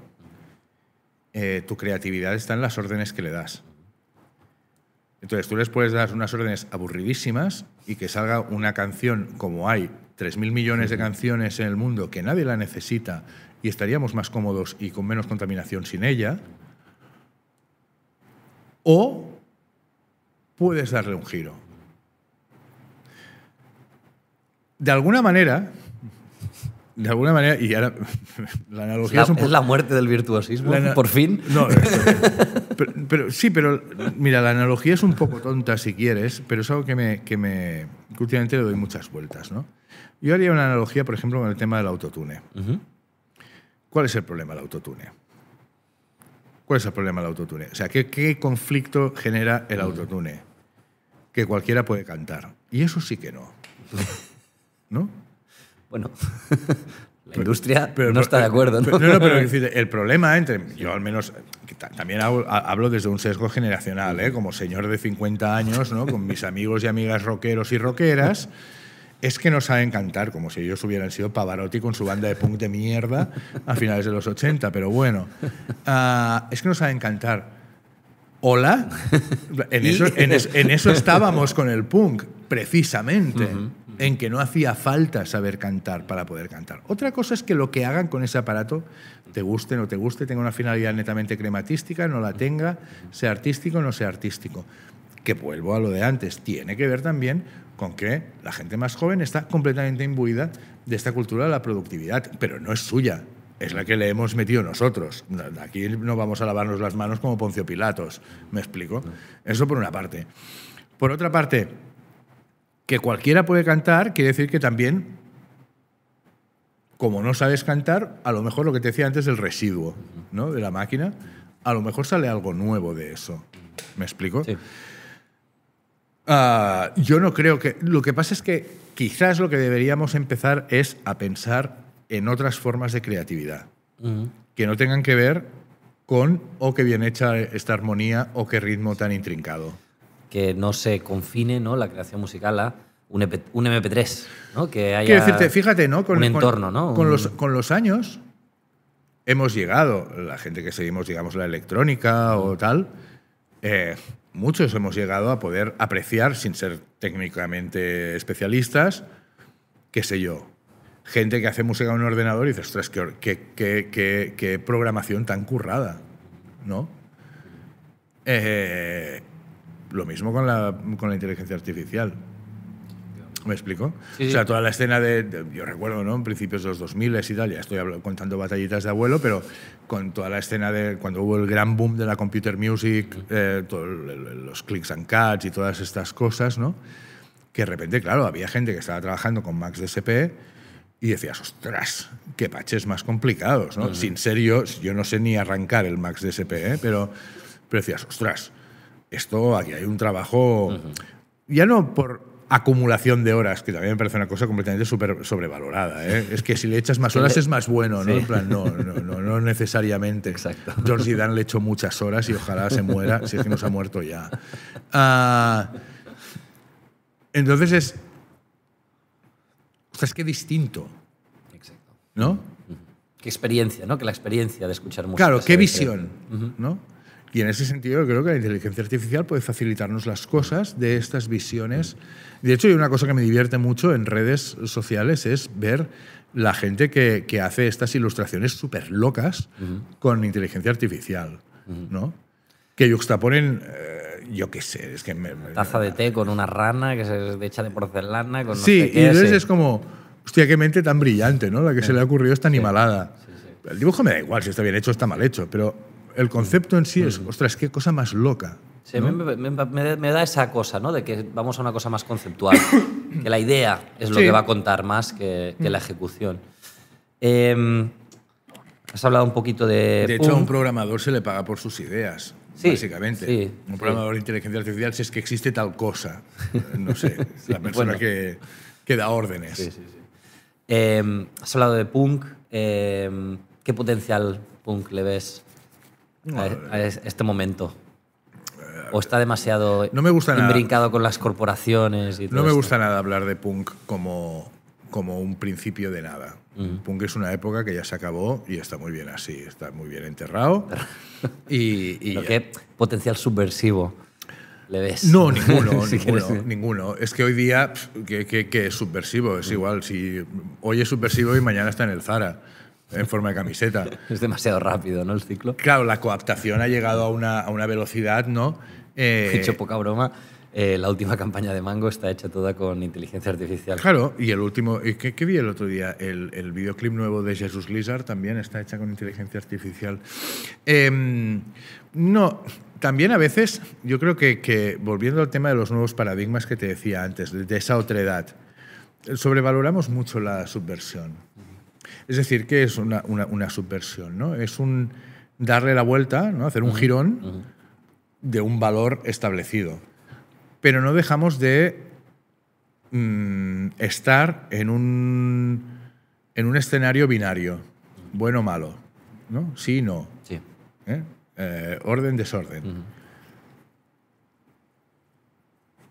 eh, tu creatividad está en las órdenes que le das. Entonces tú les puedes dar unas órdenes aburridísimas y que salga una canción como hay 3.000 millones de canciones en el mundo que nadie la necesita y estaríamos más cómodos y con menos contaminación sin ella. O puedes darle un giro. De alguna manera, de alguna manera, y ahora la analogía es la muerte del virtuosismo, por fin. No, Pero, sí, pero mira, la analogía es un poco tonta si quieres, pero es algo que me, que me últimamente le doy muchas vueltas, ¿no? Yo haría una analogía, por ejemplo, con el tema del autotune. ¿Cuál es el problema del autotune? ¿Cuál es el problema del autotune? O sea, ¿qué, qué conflicto genera el autotune? Que cualquiera puede cantar. Y eso sí que no. ¿No? Bueno. La industria pero, no está de eh, acuerdo. ¿no? no, pero el problema entre. Yo al menos. También hablo desde un sesgo generacional, ¿eh? como señor de 50 años, ¿no? con mis amigos y amigas rockeros y rockeras es que nos saben cantar, como si ellos hubieran sido Pavarotti con su banda de punk de mierda a finales de los 80, pero bueno, ah, es que nos saben cantar. Hola, en eso, estábamos con el punk, precisamente en que no hacía falta saber cantar para poder cantar. Otra cosa es que lo que hagan con ese aparato, te guste, o no te guste, tenga una finalidad netamente crematística, no la tenga, sea artístico o no sea artístico. Que vuelvo a lo de antes, tiene que ver también con que la gente más joven está completamente imbuida de esta cultura de la productividad, pero no es suya, es la que le hemos metido nosotros. Aquí no vamos a lavarnos las manos como Poncio Pilatos, me explico. Eso por una parte. Por otra parte, que cualquiera puede cantar, quiere decir que también, como no sabes cantar, a lo mejor lo que te decía antes del residuo ¿no? de la máquina, a lo mejor sale algo nuevo de eso. ¿Me explico? Ah, yo no creo que... Lo que pasa es que quizás lo que deberíamos empezar es a pensar en otras formas de creatividad, que no tengan que ver con o qué bien hecha esta armonía o qué ritmo tan intrincado que no se confine ¿no? la creación musical a un, e MP3, ¿no? que haya Quiero decirte, fíjate, ¿no? Con, un entorno. Con, los, años hemos llegado, la gente que seguimos, digamos, la electrónica o tal, eh, muchos hemos llegado a poder apreciar, sin ser técnicamente especialistas, qué sé yo, gente que hace música en un ordenador y dices, ostras, qué, programación tan currada, ¿no? Eh, lo mismo con la, con la inteligencia artificial. ¿Me explico? O sea, toda la escena de, yo recuerdo, ¿no? En principios de los 2000 y tal, ya estoy hablando, contando batallitas de abuelo, pero con toda la escena de cuando hubo el gran boom de la computer music, eh, los clicks and cuts y todas estas cosas, ¿no? Que de repente, claro, había gente que estaba trabajando con Max DSP e y decías, ostras, qué paches más complicados, ¿no? Sin serio, yo no sé ni arrancar el Max DSP, e, pero, pero decías, ostras, esto, aquí hay un trabajo, ya no por acumulación de horas, que también me parece una cosa completamente sobrevalorada. ¿eh? Es que si le echas más horas es más bueno, ¿no? En plan, no, no, no, no, necesariamente. Exacto. George Dan le echó muchas horas y ojalá se muera, si es que no ha muerto ya. Ah, entonces es... O sea, es que distinto. Exacto. ¿No? Qué experiencia, ¿no? Que la experiencia de escuchar música. Claro, qué visión, ¿no? Y en ese sentido creo que la inteligencia artificial puede facilitarnos las cosas de estas visiones. De hecho, hay una cosa que me divierte mucho en redes sociales es ver la gente que, que hace estas ilustraciones súper locas con inteligencia artificial, ¿no? Que juxtaponen, eh, yo qué sé, es que... Me, taza de té con una rana que se echa de porcelana con... Sí, y entonces es como, hostia, qué mente tan brillante, ¿no? La que se le ha ocurrido esta animalada. el dibujo me da igual, si está bien hecho está mal hecho, pero el concepto en sí es, mm. ostras, qué cosa más loca. Sí, me, me, da esa cosa, ¿no? De que vamos a una cosa más conceptual, que la idea es lo que va a contar más que, mm. la ejecución. Em, has hablado un poquito de... De hecho, a un programador se le paga por sus ideas. básicamente. un programador de inteligencia artificial, si es que existe tal cosa, no sé, la persona que, da órdenes. Em, has hablado de punk, em, ¿qué potencial punk le ves? a, e-, este momento? ¿O está demasiado no me gusta imbrincado con las corporaciones? Y todo no me gusta nada hablar de punk como, como un principio de nada. Punk es una época que ya se acabó y está muy bien así, está muy bien enterrado. y, ¿Qué potencial subversivo le ves? No, ninguno, ninguno, Es que hoy día, que, es subversivo, es igual. Si hoy es subversivo y mañana está en el Zara en forma de camiseta. Es demasiado rápido, ¿no? El ciclo. Claro, la coaptación ha llegado a una, a una velocidad, ¿no? Eh, He hecho poca broma. Eh, la última campaña de Mango está hecha toda con inteligencia artificial. Claro, y el último, ¿qué, vi el otro día? El, el videoclip nuevo de Jesús Lizard también está hecha con inteligencia artificial. Em, no, también a veces, yo creo que, volviendo al tema de los nuevos paradigmas que te decía antes, de, de esa otredad, eh, sobrevaloramos mucho la subversión. Es decir, que es una, subversión, ¿no? Es un darle la vuelta, ¿no? hacer un girón de un valor establecido. Pero no dejamos de mm, estar en un, en un escenario binario, bueno o malo, ¿no? sí y no, sí. ¿eh? Eh, orden, desorden.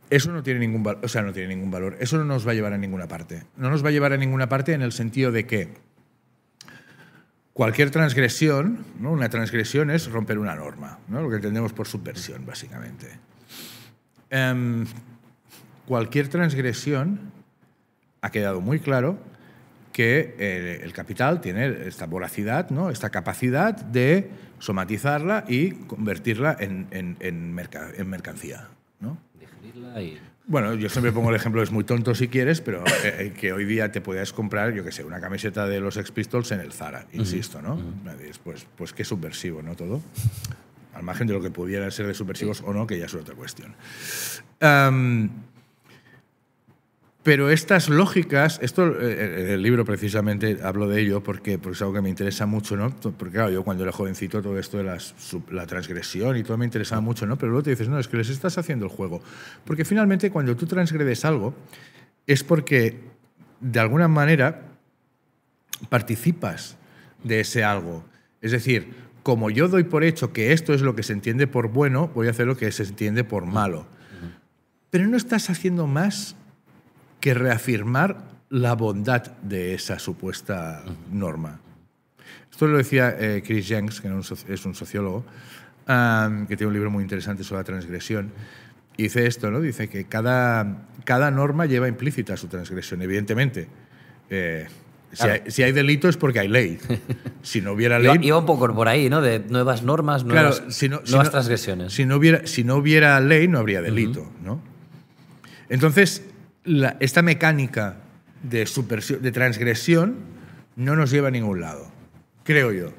Eso no tiene, ningún, o sea, no tiene ningún valor, eso no nos va a llevar a ninguna parte. No nos va a llevar a ninguna parte en el sentido de que cualquier transgresión, ¿no? una transgresión es romper una norma, ¿no? lo que entendemos por subversión, básicamente. Em, cualquier transgresión ha quedado muy claro que el, capital tiene esta voracidad, ¿no? esta capacidad de somatizarla y convertirla en, en, mercancía. ¿no? y bueno, yo siempre pongo el ejemplo, es muy tonto si quieres, pero eh, eh, que hoy día te puedas comprar, yo que sé, una camiseta de los Ex Pistols en el Zara, insisto, ¿no? pues, pues qué subversivo, ¿no? Todo. Al margen de lo que pudiera ser de subversivos o no, que ya es otra cuestión. Pero estas lógicas, esto eh, eh, en el libro precisamente hablo de ello porque, es algo que me interesa mucho, ¿no? Porque claro, yo cuando era jovencito todo esto de la, la transgresión y todo me interesaba mucho, ¿no? Pero luego te dices, no, es que les estás haciendo el juego. Porque finalmente cuando tú transgredes algo es porque de alguna manera participas de ese algo. Es decir, como yo doy por hecho que esto es lo que se entiende por bueno, voy a hacer lo que se entiende por malo. Pero no estás haciendo más que reafirmar la bondad de esa supuesta norma. Esto lo decía eh, Chris Jenks, que es un sociólogo, que tiene un libro muy interesante sobre la transgresión. dice esto, ¿no? Dice que cada, cada norma lleva implícita su transgresión, evidentemente. Eh, si, hay, delito es porque hay ley. Si no hubiera ley. Iba, un poco por ahí, ¿no? De nuevas normas, nuevas, transgresiones. Si no, hubiera, si no hubiera ley, no habría delito, ¿no? Entonces, esta mecánica de, transgresión no nos lleva a ningún lado, creo yo.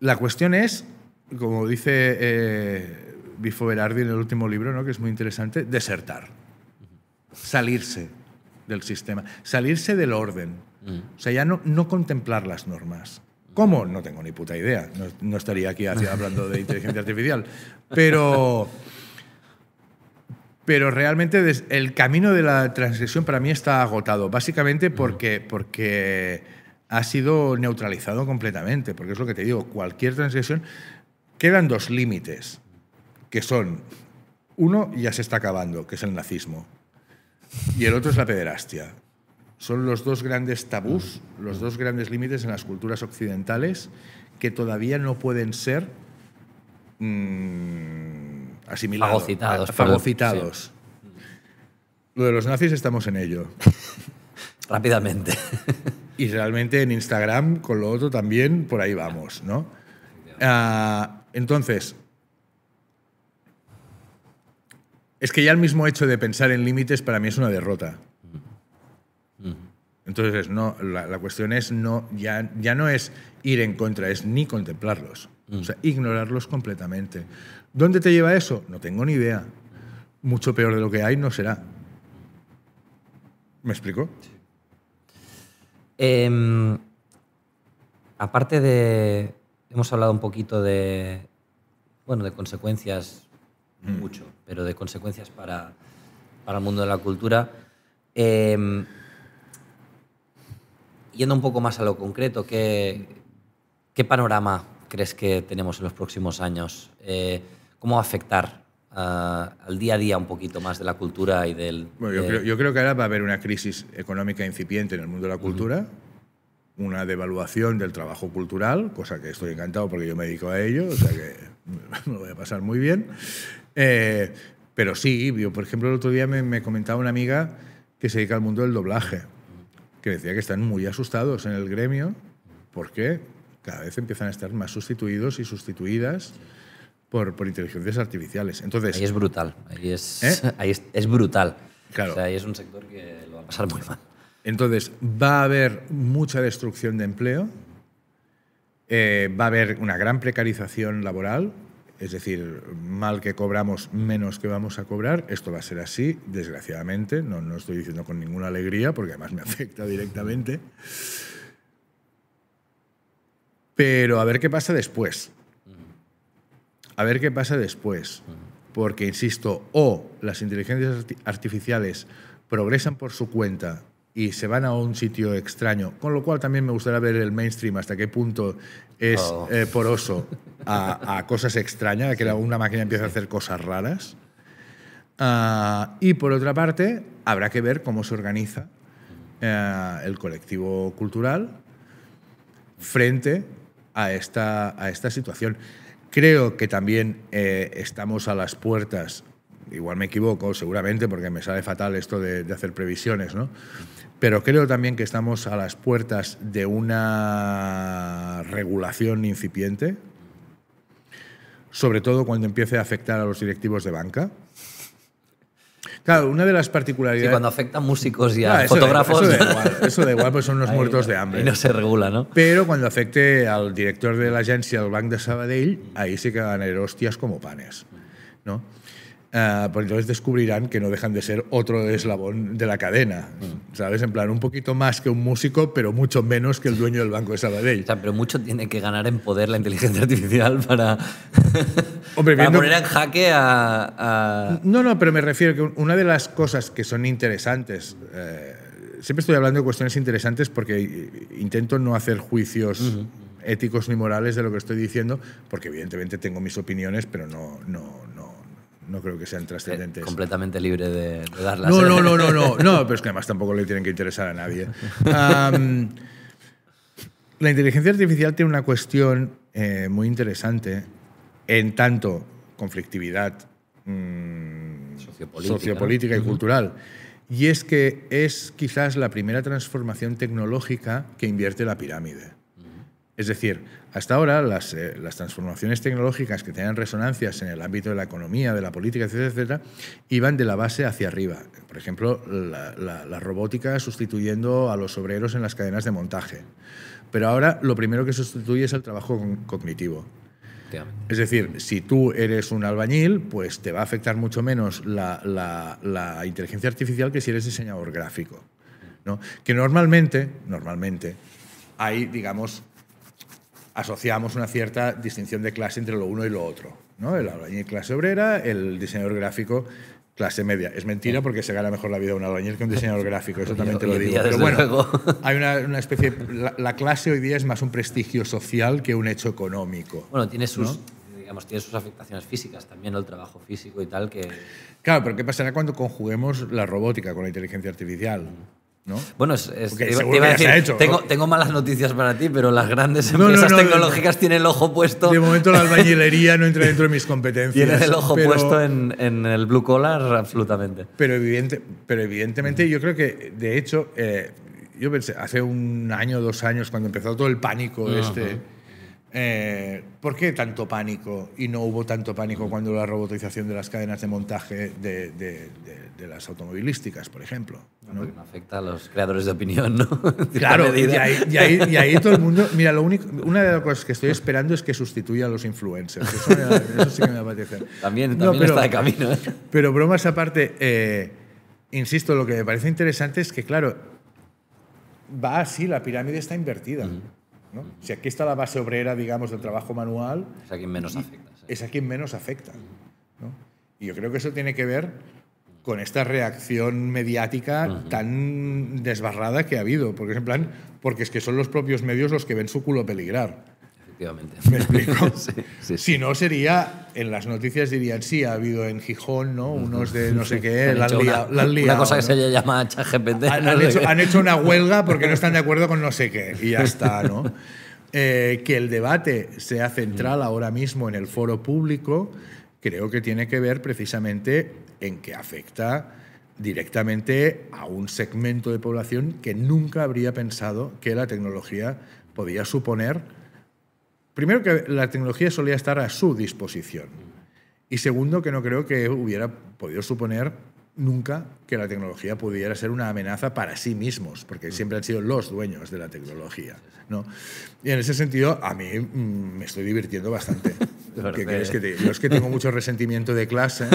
La cuestión es, como dice eh, Bifo Berardi en el último libro, ¿no? que es muy interesante, desertar, salirse del sistema, salirse del orden. Mm. O sea, ya no, no contemplar las normas. ¿Cómo? No tengo ni puta idea. No, estaría aquí hablando de inteligencia artificial. Pero pero realmente el camino de la transgresión para mí está agotado, básicamente porque, porque ha sido neutralizado completamente, porque es lo que te digo, cualquier transgresión, quedan dos límites, que son, uno ya se está acabando, que es el nazismo, y el otro es la pederastia. Son los dos grandes tabús, los dos grandes límites en las culturas occidentales que todavía no pueden ser... Mm, Fagocitados. Fagocitados. Lo de los nazis estamos en ello. Rápidamente. y realmente en Instagram, con lo otro también, por ahí vamos, ¿no? Ah, entonces, es que ya el mismo hecho de pensar en límites para mí es una derrota. Entonces, no, la, cuestión es no, ya, ya no es ir en contra, es ni contemplarlos. O sea, ignorarlos completamente. ¿Dónde te lleva eso? No tengo ni idea. Mucho peor de lo que hay no será. ¿Me explico? Em, aparte de. Hemos hablado un poquito de. Bueno, de consecuencias, mm. mucho, pero de consecuencias para, el mundo de la cultura. Em, yendo un poco más a lo concreto, ¿qué, qué panorama crees que tenemos en los próximos años? Eh, cómo afectar eh, al día a día un poquito más de la cultura y del... Bueno, yo, creo, que ahora va a haber una crisis económica incipiente en el mundo de la cultura, una devaluación del trabajo cultural, cosa que estoy encantado porque yo me dedico a ello, o sea que me lo voy a pasar muy bien. Eh, pero sí, yo, por ejemplo, el otro día me, me, comentaba una amiga que se dedica al mundo del doblaje, que decía que están muy asustados en el gremio porque cada vez empiezan a estar más sustituidos y sustituidas por, inteligencias artificiales. Entonces, ahí es brutal. Ahí es, ¿Eh? brutal. ahí es un sector que lo va a pasar muy mal. Entonces, va a haber mucha destrucción de empleo, eh, va a haber una gran precarización laboral, es decir, mal que cobramos, menos que vamos a cobrar. Esto va a ser así, desgraciadamente. No, no estoy diciendo con ninguna alegría, porque además me afecta directamente. Pero a ver qué pasa después a ver qué pasa después. Porque, insisto, o las inteligencias artificiales progresan por su cuenta y se van a un sitio extraño, con lo cual también me gustaría ver el mainstream hasta qué punto es oh. eh, poroso a, cosas extrañas, a que una máquina empiece a hacer cosas raras. Ah, y por otra parte, habrá que ver cómo se organiza eh, el colectivo cultural frente a esta, a esta situación. Creo que también eh, estamos a las puertas, igual me equivoco seguramente porque me sale fatal esto de, de hacer previsiones, ¿no? pero creo también que estamos a las puertas de una regulación incipiente, sobre todo cuando empiece a afectar a los directivos de banca. Claro, una de las particularidades. sí, cuando afecta a músicos y a claro, ah, fotógrafos. Da, eso, da igual, eso da igual, pues son los Ahí, muertos de hambre. Y no se regula, ¿no? Pero cuando afecte al director de la agencia del Banc de Sabadell, ahí sí que van a ir hostias como panes, ¿no? Uh, pues entonces descubrirán que no dejan de ser otro eslabón de la cadena, ¿sabes? En plan, un poquito más que un músico, pero mucho menos que el dueño del Banco de Sabadell. O sea, pero mucho tiene que ganar en poder la inteligencia artificial para, poner en jaque a, No, no, pero me refiero que una de las cosas que son interesantes... Eh, siempre estoy hablando de cuestiones interesantes porque intento no hacer juicios... éticos ni morales de lo que estoy diciendo, porque evidentemente tengo mis opiniones, pero no no creo que sean trascendentes. Eh, completamente libre de, darlas. ¿eh? No, no, no, no, no, no, pero es que además tampoco le tienen que interesar a nadie. la inteligencia artificial tiene una cuestión eh, muy interesante en tanto conflictividad mm, sociopolítica, y cultural. Y es que es quizás la primera transformación tecnológica que invierte la pirámide. Es decir, hasta ahora eh, las, transformaciones tecnológicas que tenían resonancias en el ámbito de la economía, de la política, etcétera, etcétera iban de la base hacia arriba. Por ejemplo, la, robótica sustituyendo a los obreros en las cadenas de montaje. Pero ahora lo primero que sustituye es el trabajo cognitivo. Es decir, si tú eres un albañil, pues te va a afectar mucho menos la, inteligencia artificial que si eres diseñador gráfico. ¿no? Que normalmente, normalmente hay, digamos, asociamos una cierta distinción de clase entre lo uno y lo otro. El albañil clase obrera, el diseñador gráfico clase media. Es mentira porque se gana mejor la vida un albañil que un diseñador gráfico, eso también te lo digo. Pero bueno, hay una, especie... la, clase hoy día es más un prestigio social que un hecho económico. Bueno, tiene sus... tiene sus afectaciones físicas también, el trabajo físico y tal que... Claro, pero ¿qué pasará cuando conjuguemos la robótica con la inteligencia artificial? Bueno, es, iba, a decir, tengo, malas noticias para ti, pero las grandes empresas tecnológicas tienen el ojo puesto. De momento la albañilería no entra dentro de mis competencias. Tienen el ojo puesto en, el blue collar, absolutamente. Pero, pero evidentemente yo creo que, de hecho, eh, yo pensé, hace un año, dos años, cuando empezó todo el pánico este eh, ¿Por qué tanto pánico y no hubo tanto pánico cuando la robotización de las cadenas de montaje de, las automovilísticas, por ejemplo? ¿no? afecta a los creadores de opinión, ¿no? claro, y ahí, todo el mundo. Mira, lo único, una de las cosas que estoy esperando es que sustituya a los influencers. Eso, sí que me También, también está de camino. ¿eh? Pero bromas aparte, eh, insisto, lo que me parece interesante es que, claro, va así, la pirámide está invertida. Si aquí está la base obrera, digamos, del trabajo manual... Es a quien menos afecta. Es a quien menos afecta. Y yo creo que eso tiene que ver con esta reacción mediática tan desbarrada que ha habido, porque en plan, porque es que son los propios medios los que ven su culo peligrar. ¿Me explico? si no, sería, en las noticias dirían, sí, ha habido en Gijón, ¿no? Unos de no sé qué, la cosa que se llama HGPT. Han, hecho, una huelga porque no están de acuerdo con no sé qué, y ya está, ¿no? Eh, que el debate sea central ahora mismo en el foro público, creo que tiene que ver precisamente en que afecta directamente a un segmento de población que nunca habría pensado que la tecnología podía suponer primero que la tecnología solía estar a su disposición. Y segundo, que no creo que hubiera podido suponer nunca que la tecnología pudiera ser una amenaza para sí mismos, porque mm. siempre han sido los dueños de la tecnología. ¿no? Y en ese sentido, a mí mm, me estoy divirtiendo bastante. yo es que tengo mucho resentimiento de clase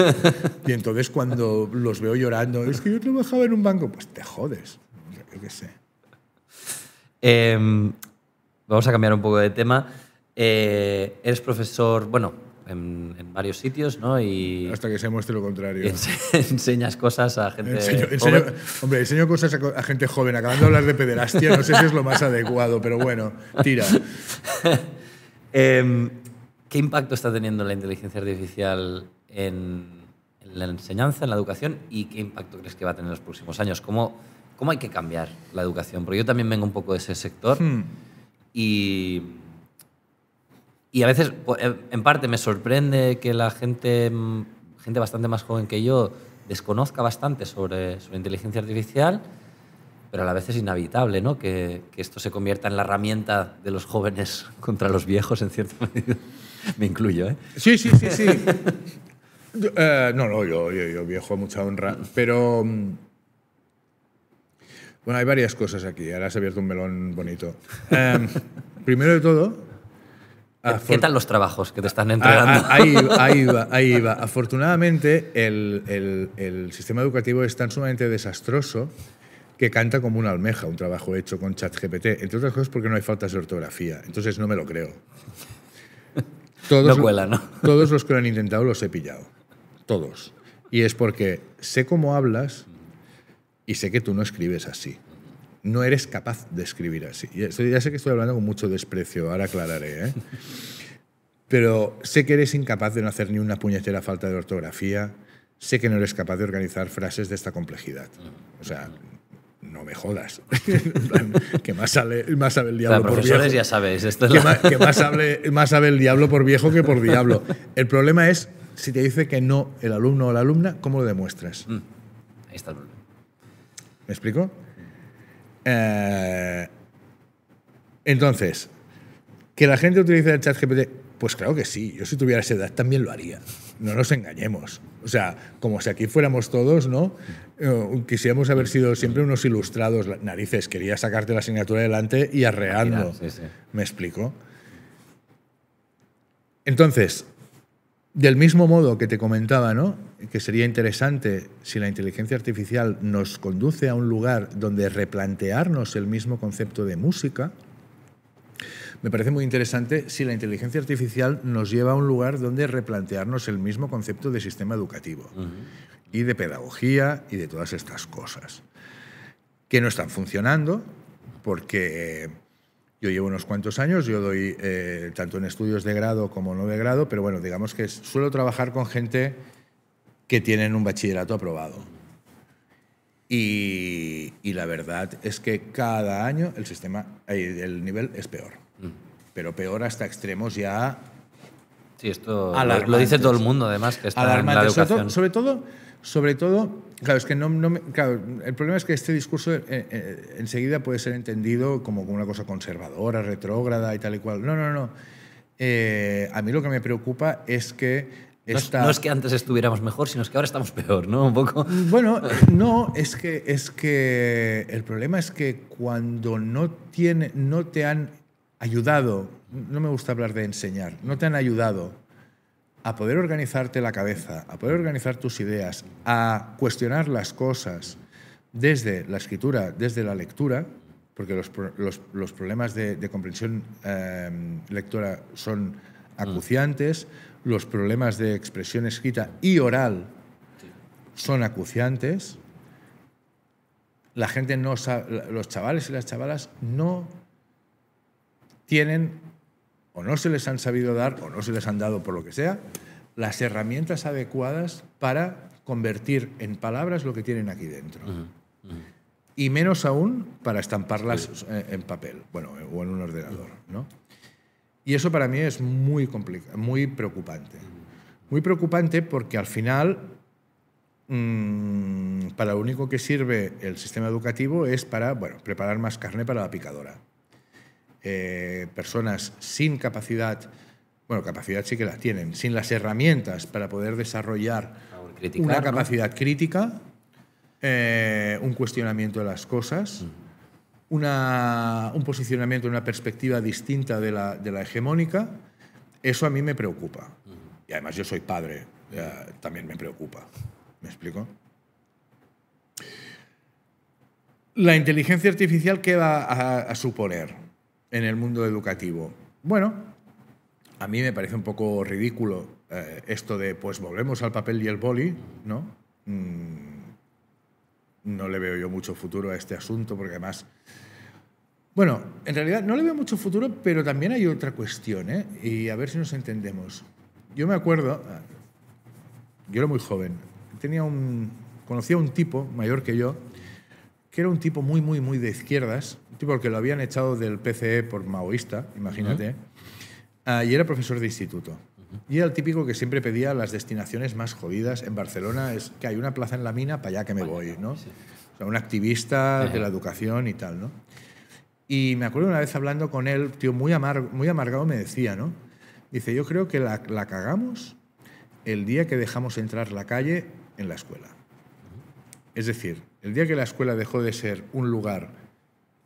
y entonces cuando los veo llorando, es que yo trabajaba en un banco, pues te jodes, yo qué sé. Em, vamos a cambiar un poco de tema. Eh, eres profesor, bueno, en, varios sitios, ¿no? Y Hasta que se muestre lo contrario. enseñas cosas a gente joven. hombre, enseño cosas a, gente joven. Acabando de hablar de pederastia, no sé si es lo más adecuado, pero bueno, tira. Em, ¿Qué impacto está teniendo la inteligencia artificial en, la enseñanza, en la educación? ¿Y qué impacto crees que va a tener en los próximos años? ¿Cómo, cómo hay que cambiar la educación? Porque yo también vengo un poco de ese sector hmm. y y a veces, pues, eh, en parte, me sorprende que la gente, mm, gente bastante más joven que yo desconozca bastante sobre, sobre inteligencia artificial, pero a la vez es inevitable ¿no? que, que esto se convierta en la herramienta de los jóvenes contra los viejos, en cierto medida. Me incluyo, ¿eh? Sí, sí, sí, sí. Eh, no, no, yo, yo, yo viejo a mucha honra, pero... Mm, bueno, hay varias cosas aquí. Ahora has abierto un melón bonito. Em, primero de todo, ¿Qué tal los trabajos que te están entregando? Ahí, va, ahí va. Afortunadamente, el, sistema educativo es tan sumamente desastroso que canta como una almeja un trabajo hecho con ChatGPT, entre otras cosas porque no hay faltas de ortografía. Entonces no me lo creo. Todos, no ¿no? Todos los que lo han intentado los he pillado. Todos. Y es porque sé cómo hablas y sé que tú no escribes así no eres capaz de escribir así. Ya, sé que estoy hablando con mucho desprecio, ahora aclararé. ¿eh? Pero sé que eres incapaz de no hacer ni una puñetera falta de ortografía, sé que no eres capaz de organizar frases de esta complejidad. O sea, no me jodas. que más, más sabe el diablo por viejo. ya sabéis. que, más, sabe el diablo por viejo que por diablo. El problema es si te dice que no el alumno o la alumna, ¿cómo lo demuestras? Mm, ahí está el problema. ¿Me explico? Eh, entonces, ¿que la gente utilice el chat GPT? Pues claro que sí. Yo si tuviera esa edad también lo haría. No nos engañemos. O sea, como si aquí fuéramos todos, ¿no? Eh, quisiéramos haber sido siempre unos ilustrados narices. Quería sacarte la asignatura adelante y arreando. ¿Me explico? Entonces, del mismo modo que te comentaba, ¿no? que sería interesante si la inteligencia artificial nos conduce a un lugar donde replantearnos el mismo concepto de música, me parece muy interesante si la inteligencia artificial nos lleva a un lugar donde replantearnos el mismo concepto de sistema educativo y de pedagogía y de todas estas cosas, que no están funcionando porque yo llevo unos cuantos años, yo doy eh, tanto en estudios de grado como no de grado, pero bueno, digamos que suelo trabajar con gente que tienen un bachillerato aprobado. Y, la verdad es que cada año el sistema, eh, el nivel es peor, mm. pero peor hasta extremos ya. Sí, esto lo, dice todo el mundo, además, que está en educación. Sobre todo, sobre todo Claro, es que no, no el problema es que este discurso eh, eh, enseguida puede ser entendido como, una cosa conservadora, retrógrada y tal y cual. No, no, no. Eh, a mí lo que me preocupa es que No, es, que antes estuviéramos mejor, sino es que ahora estamos peor, ¿no? Un poco. Bueno, no, es que, es que el problema es que cuando no, tiene, no te han ayudado, no me gusta hablar de enseñar, no te han ayudado a poder organizarte la cabeza, a poder organizar tus ideas, a cuestionar las cosas desde la escritura, desde la lectura, porque los, problemas de, comprensión em, lectora son mm. acuciantes, los problemas de expresión escrita y oral son acuciantes. La gente no los chavales y las chavalas no tienen o no se les han sabido dar o no se les han dado por lo que sea las herramientas adecuadas para convertir en palabras lo que tienen aquí dentro. Y menos aún para estamparlas en papel, bueno, eh, o en un ordenador, ¿no? Y eso para mí es muy, muy preocupante. Muy preocupante porque al final mm, para lo único que sirve el sistema educativo es para, bueno, preparar más carne para la picadora. Eh, personas sin capacidad, bueno, capacidad sí que las tienen, sin las herramientas para poder desarrollar una capacidad crítica, eh, un cuestionamiento de las cosas, mm. un posicionamiento, una perspectiva distinta de la, hegemónica, eso a mí me preocupa. Mm. Y además yo soy padre, también me preocupa. ¿Me explico? ¿La inteligencia artificial qué va a suponer? en el mundo educativo. Bueno, a mí me parece un poco ridículo eh, esto de, pues volvemos al papel y el boli, ¿no? Mm, no le veo yo mucho futuro a este asunto, porque además... Bueno, en realidad no le veo mucho futuro, pero también hay otra cuestión, ¿eh? Y a ver si nos entendemos. Yo me acuerdo, ah, yo era muy joven, tenía un, conocía a un tipo mayor que yo, que era un tipo muy, muy, muy de izquierdas, un tipo al que lo habían echado del PCE por maoísta, imagínate, ah, y era profesor de instituto. Y era el típico que siempre pedía las destinaciones más jodidas. En Barcelona es que hay una plaza en la mina, para allá que me voy, ¿no? O sea, un activista de la educación y tal, ¿no? Y me acuerdo una vez hablando con él, tío, muy, amargo, muy amargado me decía, ¿no? Dice, yo creo que la, la cagamos el día que dejamos entrar la calle en la escuela. Es decir, el día que la escuela dejó de ser un lugar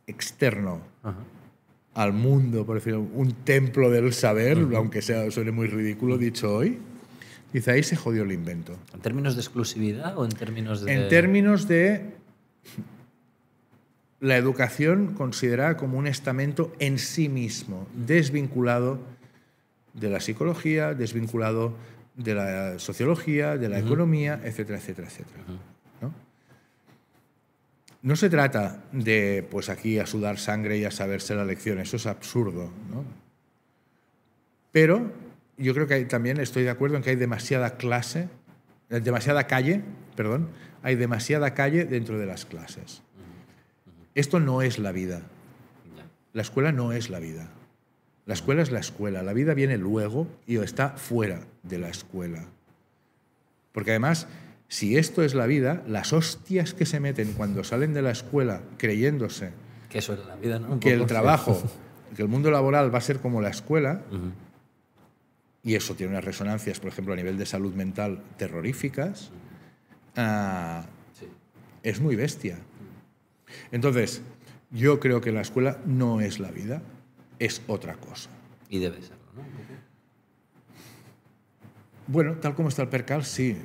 externo al mundo, por decirlo, un templo del saber, aunque sea, suene muy ridículo dicho hoy, dice ahí se jodió el invento. ¿En términos de exclusividad o en términos de...? En términos de la educación considerada como un estamento en sí mismo, desvinculado de la psicología, desvinculado de la sociología, de la economía, etcétera, etcétera, etcétera. No se trata de, pues aquí, a sudar sangre y a saberse la lección, eso es absurdo. ¿no? Pero yo creo que también estoy de acuerdo en que hay demasiada clase, eh, demasiada calle, perdón, hay demasiada calle dentro de las clases. Esto no es la vida. La escuela no es la vida. La escuela es la escuela. La vida viene luego y está fuera de la escuela. Porque además si esto es la vida, las hostias que se meten cuando salen de la escuela creyéndose que el trabajo, que el mundo laboral va a ser como la escuela, y eso tiene unas resonancias, por ejemplo, a nivel de salud mental terroríficas, ah, es muy bestia. Entonces, yo creo que la escuela no es la vida, es otra cosa. Y debe serlo, ¿no? Bueno, tal como está el percal, sí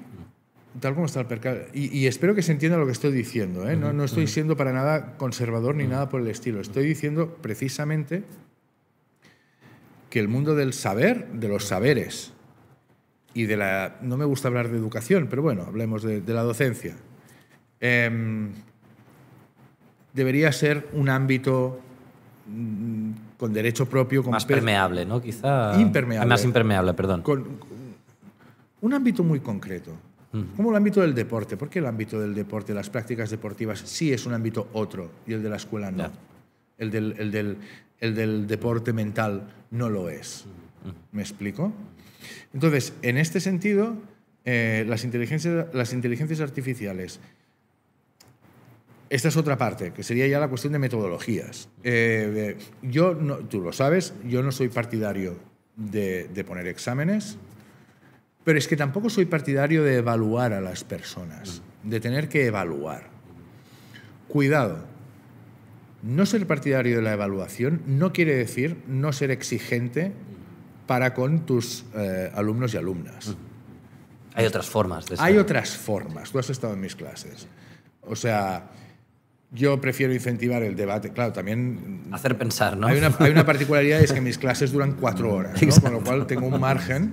tal como está el percal Y, espero que se entienda lo que estoy diciendo. ¿eh? No, estoy siendo para nada conservador ni nada por el estilo. Estoy diciendo precisamente que el mundo del saber, de los saberes y de la... No me gusta hablar de educación, pero bueno, hablemos de, la docencia. Em, debería ser un ámbito mm, con derecho propio. Con más permeable, ¿no? Quizá... Impermeable. Más impermeable, perdón. un ámbito muy concreto como el ámbito del deporte. Porque el ámbito del deporte, las prácticas deportivas, sí es un ámbito otro y el de la escuela no? El, del, deporte mental no lo es. ¿Me explico? Entonces, en este sentido, eh, las, inteligencias, artificiales, esta es otra parte, que sería ya la cuestión de metodologías. Eh, yo, tú lo sabes, yo no soy partidario de poner exámenes pero es que tampoco soy partidario de evaluar a las personas, mm. de tener que evaluar. Cuidado, no ser partidario de la evaluación no quiere decir no ser exigente para con tus eh, alumnos y alumnas. Mm. Hay otras formas. De Hay otras formas. Tú has estado en mis clases. O sea, yo prefiero incentivar el debate. Claro, también... Hacer pensar, ¿no? Hay una, particularidad, es que mis clases duran cuatro horas, con lo cual tengo un margen,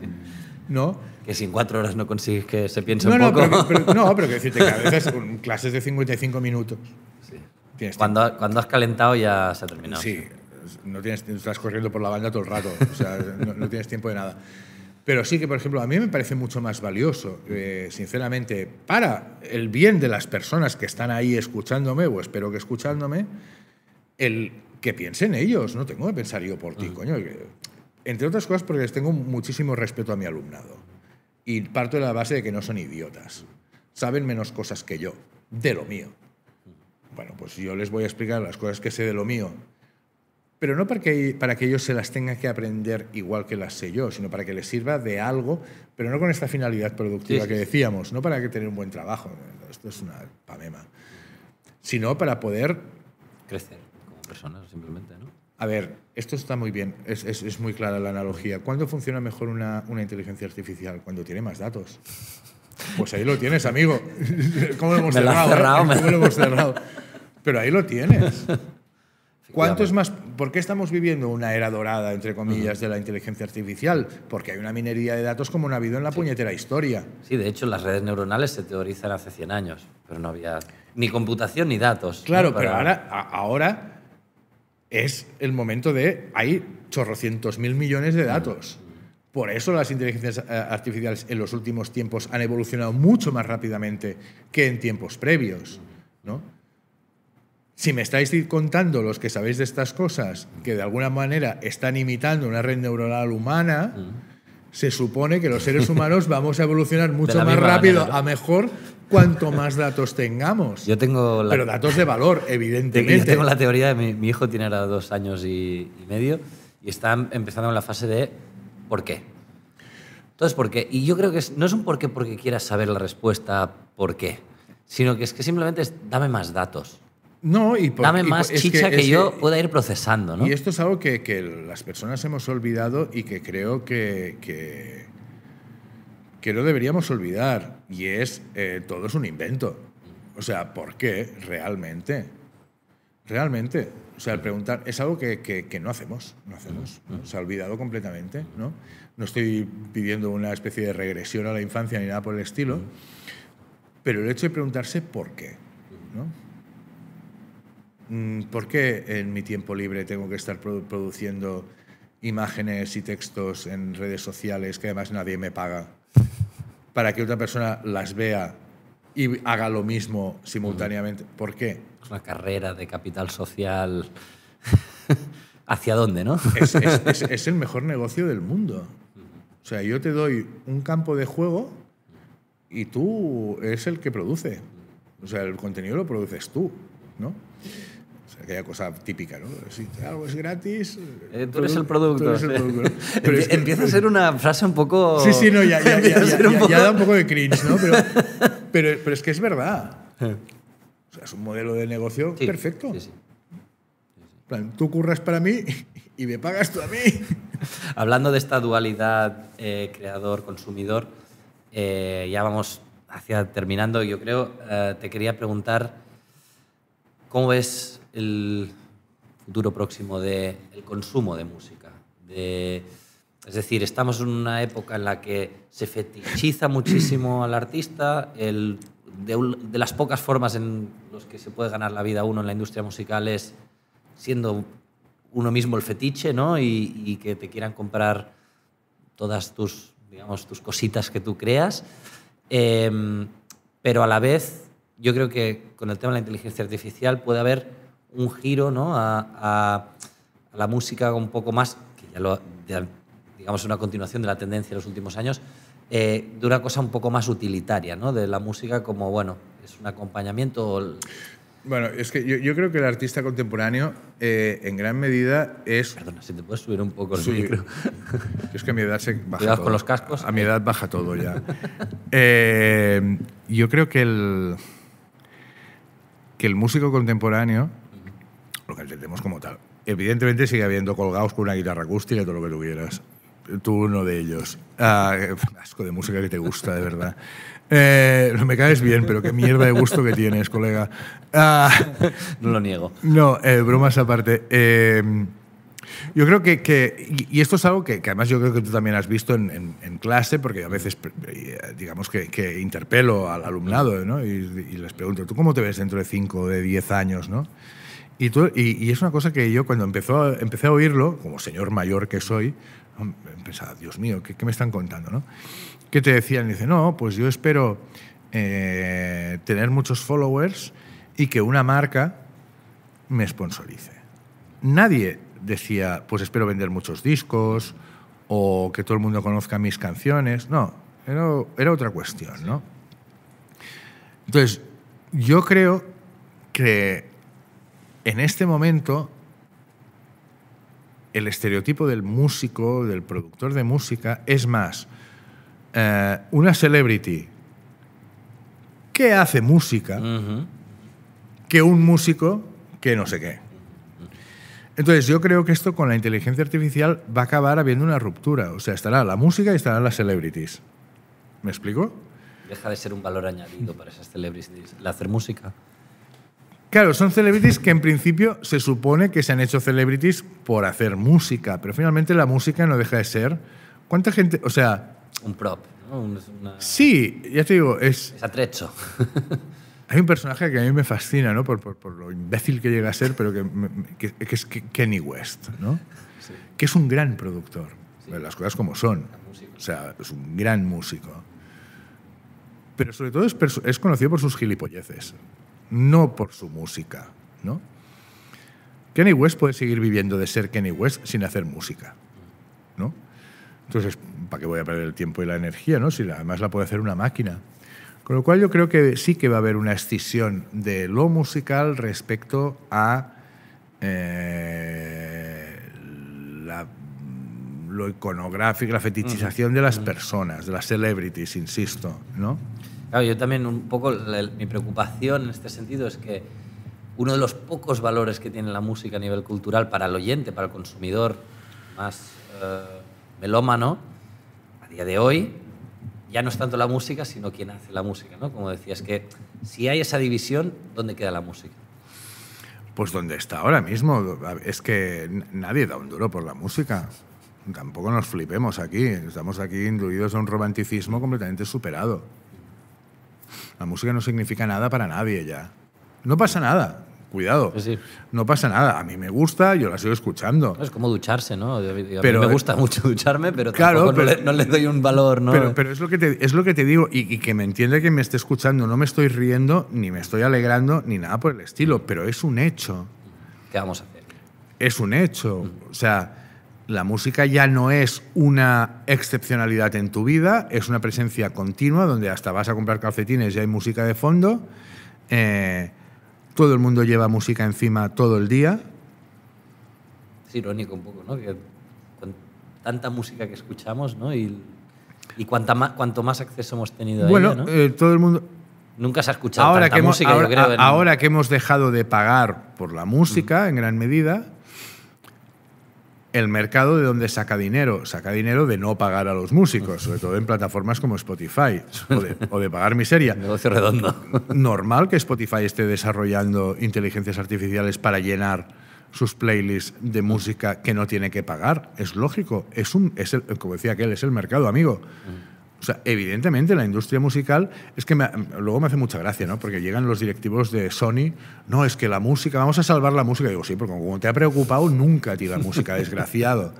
¿no? que sin cuatro horas no consigues que se piense un poco. no, pero que decirte a veces clases de 55 minutos. Sí. cuando, has calentado ya se ha terminado. Sí, no tienes, estás corriendo por la banda todo el rato, no, tienes tiempo de nada. Pero sí que, por ejemplo, a mí me parece mucho más valioso, eh, sinceramente, para el bien de las personas que están ahí escuchándome, o espero que escuchándome, el que piensen ellos, no tengo que pensar yo por ti, mm. coño. Entre otras cosas porque les tengo muchísimo respeto a mi alumnado y parto de la base de que no son idiotas. Saben menos cosas que yo, de lo mío. Bueno, pues yo les voy a explicar las cosas que sé de lo mío, pero no para que, para que ellos se las tengan que aprender igual que las sé yo, sino para que les sirva de algo, pero no con esta finalidad productiva que decíamos, no para que tener un buen trabajo, esto es una pamema, sino para poder... Crecer como personas, simplemente, ¿no? A ver, esto está muy bien, es, muy clara la analogía. ¿Cuándo funciona mejor una, inteligencia artificial? Cuando tiene más datos. Pues ahí lo tienes, amigo. ¿Cómo lo hemos cerrado? Eh? lo hemos cerrado? Pero ahí lo tienes. es más? ¿Por qué estamos viviendo una era dorada, entre comillas, de la inteligencia artificial? Porque hay una minería de datos como no ha habido en la puñetera historia. Sí, de hecho, las redes neuronales se teorizan hace 100 años, pero no había ni computación ni datos. Claro, pero ahora, ahora es el momento de, hay chorrocientos mil millones de datos. Por eso las inteligencias eh, artificiales en los últimos tiempos han evolucionado mucho más rápidamente que en tiempos previos. ¿no? Si me estáis contando los que sabéis de estas cosas, que de alguna manera están imitando una red neuronal humana, mm. se supone que los seres humanos vamos a evolucionar mucho más rápido a mejor cuanto más datos tengamos. Yo tengo la... Pero datos de valor, evidentemente. Yo tengo la teoría de mi, hijo tiene ahora dos años y, medio y está empezando en la fase de ¿por qué? Entonces, ¿por qué? Y yo creo que no es un por qué porque quieras saber la respuesta ¿por qué? Sino que es que simplemente es dame más datos. No, y por, Dame más chicha que, yo pueda ir procesando, ¿no? Y esto es algo que, que, las personas hemos olvidado y que creo que, que no deberíamos olvidar y es eh, todo es un invento. O sea, ¿por qué realmente? Realmente. O sea, el preguntar es algo que, no hacemos, no hacemos. Se ha olvidado completamente, ¿no? No estoy pidiendo una especie de regresión a la infancia ni nada por el estilo, pero el hecho de preguntarse por qué, mm, ¿Por qué en mi tiempo libre tengo que estar produciendo imágenes y textos en redes sociales que además nadie me paga? para que otra persona las vea y haga lo mismo simultáneamente. ¿Por qué? Es una carrera de capital social. ¿Hacia dónde, no? es, es, el mejor negocio del mundo. O sea, yo te doy un campo de juego y tú eres el que produce. O sea, el contenido lo produces tú, ¿no? aquella cosa típica, ¿no? Si algo es gratis... Eh, eh, tú eres el producto. Pero Empieza a ser una frase un poco... Sí, sí, no, ya, da un poco de cringe, ¿no? Pero, pero, es que es verdad. Eh. O sea, es un modelo de negocio perfecto. Sí, Plan, tú curras para mí y me pagas tú a mí. Hablando de esta dualidad creador-consumidor, ya vamos hacia terminando. Yo creo, te quería preguntar... ¿Cómo ves el futuro próximo del consumo de música. es decir, estamos en una época en la que se fetichiza muchísimo al artista, el, de, las pocas formas en las que se puede ganar la vida uno en la industria musical es siendo uno mismo el fetiche, ¿no? Y, que te quieran comprar todas tus, digamos, tus cositas que tú creas. Em, pero a la vez, yo creo que con el tema de la inteligencia artificial puede haber un giro ¿no? a, la música un poco más, que ya lo, digamos, una continuación de la tendencia de los últimos años, eh, de una cosa un poco más utilitaria, ¿no? de la música como, bueno, es un acompañamiento. Bueno, es que yo, creo que el artista contemporáneo eh, en gran medida es... Perdona, si te puedes subir un poco el Es que a mi edad se baja todo. con los cascos? A mi edad baja todo ya. Eh, yo creo que el, que el músico contemporáneo lo que entendemos como tal. Evidentemente sigue habiendo colgados con una guitarra acústica todo lo que tú quieras. Tú uno de ellos. Ah, asco de música que te gusta, de verdad. No eh, me caes bien, pero qué mierda de gusto que tienes, colega. Ah. no lo niego. No, eh, bromas aparte. Eh, yo creo que, y esto es algo que, además yo creo que tú también has visto en, clase, porque a veces, digamos, que, interpelo al alumnado y, les pregunto, ¿tú cómo te ves dentro de 5 o de 10 años? ¿no? Y, es una cosa que yo cuando empezó, empecé a oírlo, como señor mayor que soy, pensaba, Dios mío, ¿qué, me están contando? ¿no? ¿Qué te decían? dice, no, pues yo espero eh, tener muchos followers y que una marca me sponsorice. Nadie decía, pues espero vender muchos discos o que todo el mundo conozca mis canciones. No, era, era otra cuestión, ¿no? Entonces, yo creo que en este momento el estereotipo del músico, del productor de música, es más, eh, una celebrity que hace música que un músico que no sé qué. Entonces yo creo que esto con la inteligencia artificial va a acabar habiendo una ruptura. O sea, estará la música y estarán las celebrities. ¿Me explico? Deja de ser un valor añadido para esas celebrities, el hacer música. Claro, son celebrities que en principio se supone que se han hecho celebrities por hacer música, pero finalmente la música no deja de ser. ¿Cuánta gente.? O sea. Un prop. Sí, ya te digo, es. Es atrecho. Hay un personaje que a mí me fascina, ¿no? Por, lo imbécil que llega a ser, pero que, es Kenny West, ¿no? Que es un gran productor. Las cosas como son. O sea, es un gran músico. Pero sobre todo es, es conocido por sus gilipolleces no por su música. ¿no? Kenny West puede seguir viviendo de ser Kenny West sin hacer música. ¿no? Entonces, ¿para qué voy a perder el tiempo y la energía? ¿no? Si además la puede hacer una máquina. Con lo cual yo creo que sí que va a haber una escisión de lo musical respecto a eh, lo iconográfico, la fetichización de las personas, de las celebrities, insisto, ¿no? yo también un poco mi preocupación en este sentido es que uno de los pocos valores que tiene la música a nivel cultural para el oyente, para el consumidor más eh, melómano, a día de hoy ya no es tanto la música, sino quien hace la música, ¿no? Como decías, que si hay esa división, ¿dónde queda la música? Pues donde está ahora mismo. Es que nadie da un duro por la música. Tampoco nos flipemos aquí. Estamos aquí incluidos en un romanticismo completamente superado. La música no significa nada para nadie ya. No pasa nada. Cuidado. No pasa nada. A mí me gusta, yo la sigo escuchando. Es como ducharse, ¿no? me eh, gusta mucho ducharme, pero no, le, doy un valor, ¿no? Pero, es, lo que te, es lo que te digo, y, que me entiende que me esté escuchando. No me estoy riendo, ni me estoy alegrando, ni nada por el estilo, pero es un hecho. ¿Qué vamos a hacer? Es un hecho. Mm. O sea la música ya no es una excepcionalidad en tu vida, es una presencia continua donde hasta vas a comprar calcetines y hay música de fondo. Eh, todo el mundo lleva música encima todo el día. Es irónico un poco, ¿no? con tanta música que escuchamos, ¿no? Y, y más, cuanto más acceso hemos tenido bueno, a ella, ¿no? Eh, todo el mundo... Nunca se ha escuchado ahora que música, creo, Ahora que hemos dejado de pagar por la música, en gran medida, el mercado de donde saca dinero. Saca dinero de no pagar a los músicos, sobre todo en plataformas como Spotify, o de, pagar miseria. Negocio redondo. Normal que Spotify esté desarrollando inteligencias artificiales para llenar sus playlists de música que no tiene que pagar. Es lógico, es un, es el, como decía aquel, es el mercado, amigo. O sea, evidentemente la industria musical es que luego me hace mucha gracia, ¿no? Porque llegan los directivos de Sony, no, es que la música, vamos a salvar la música. digo, sí, porque como te ha preocupado nunca tira la música, desgraciado.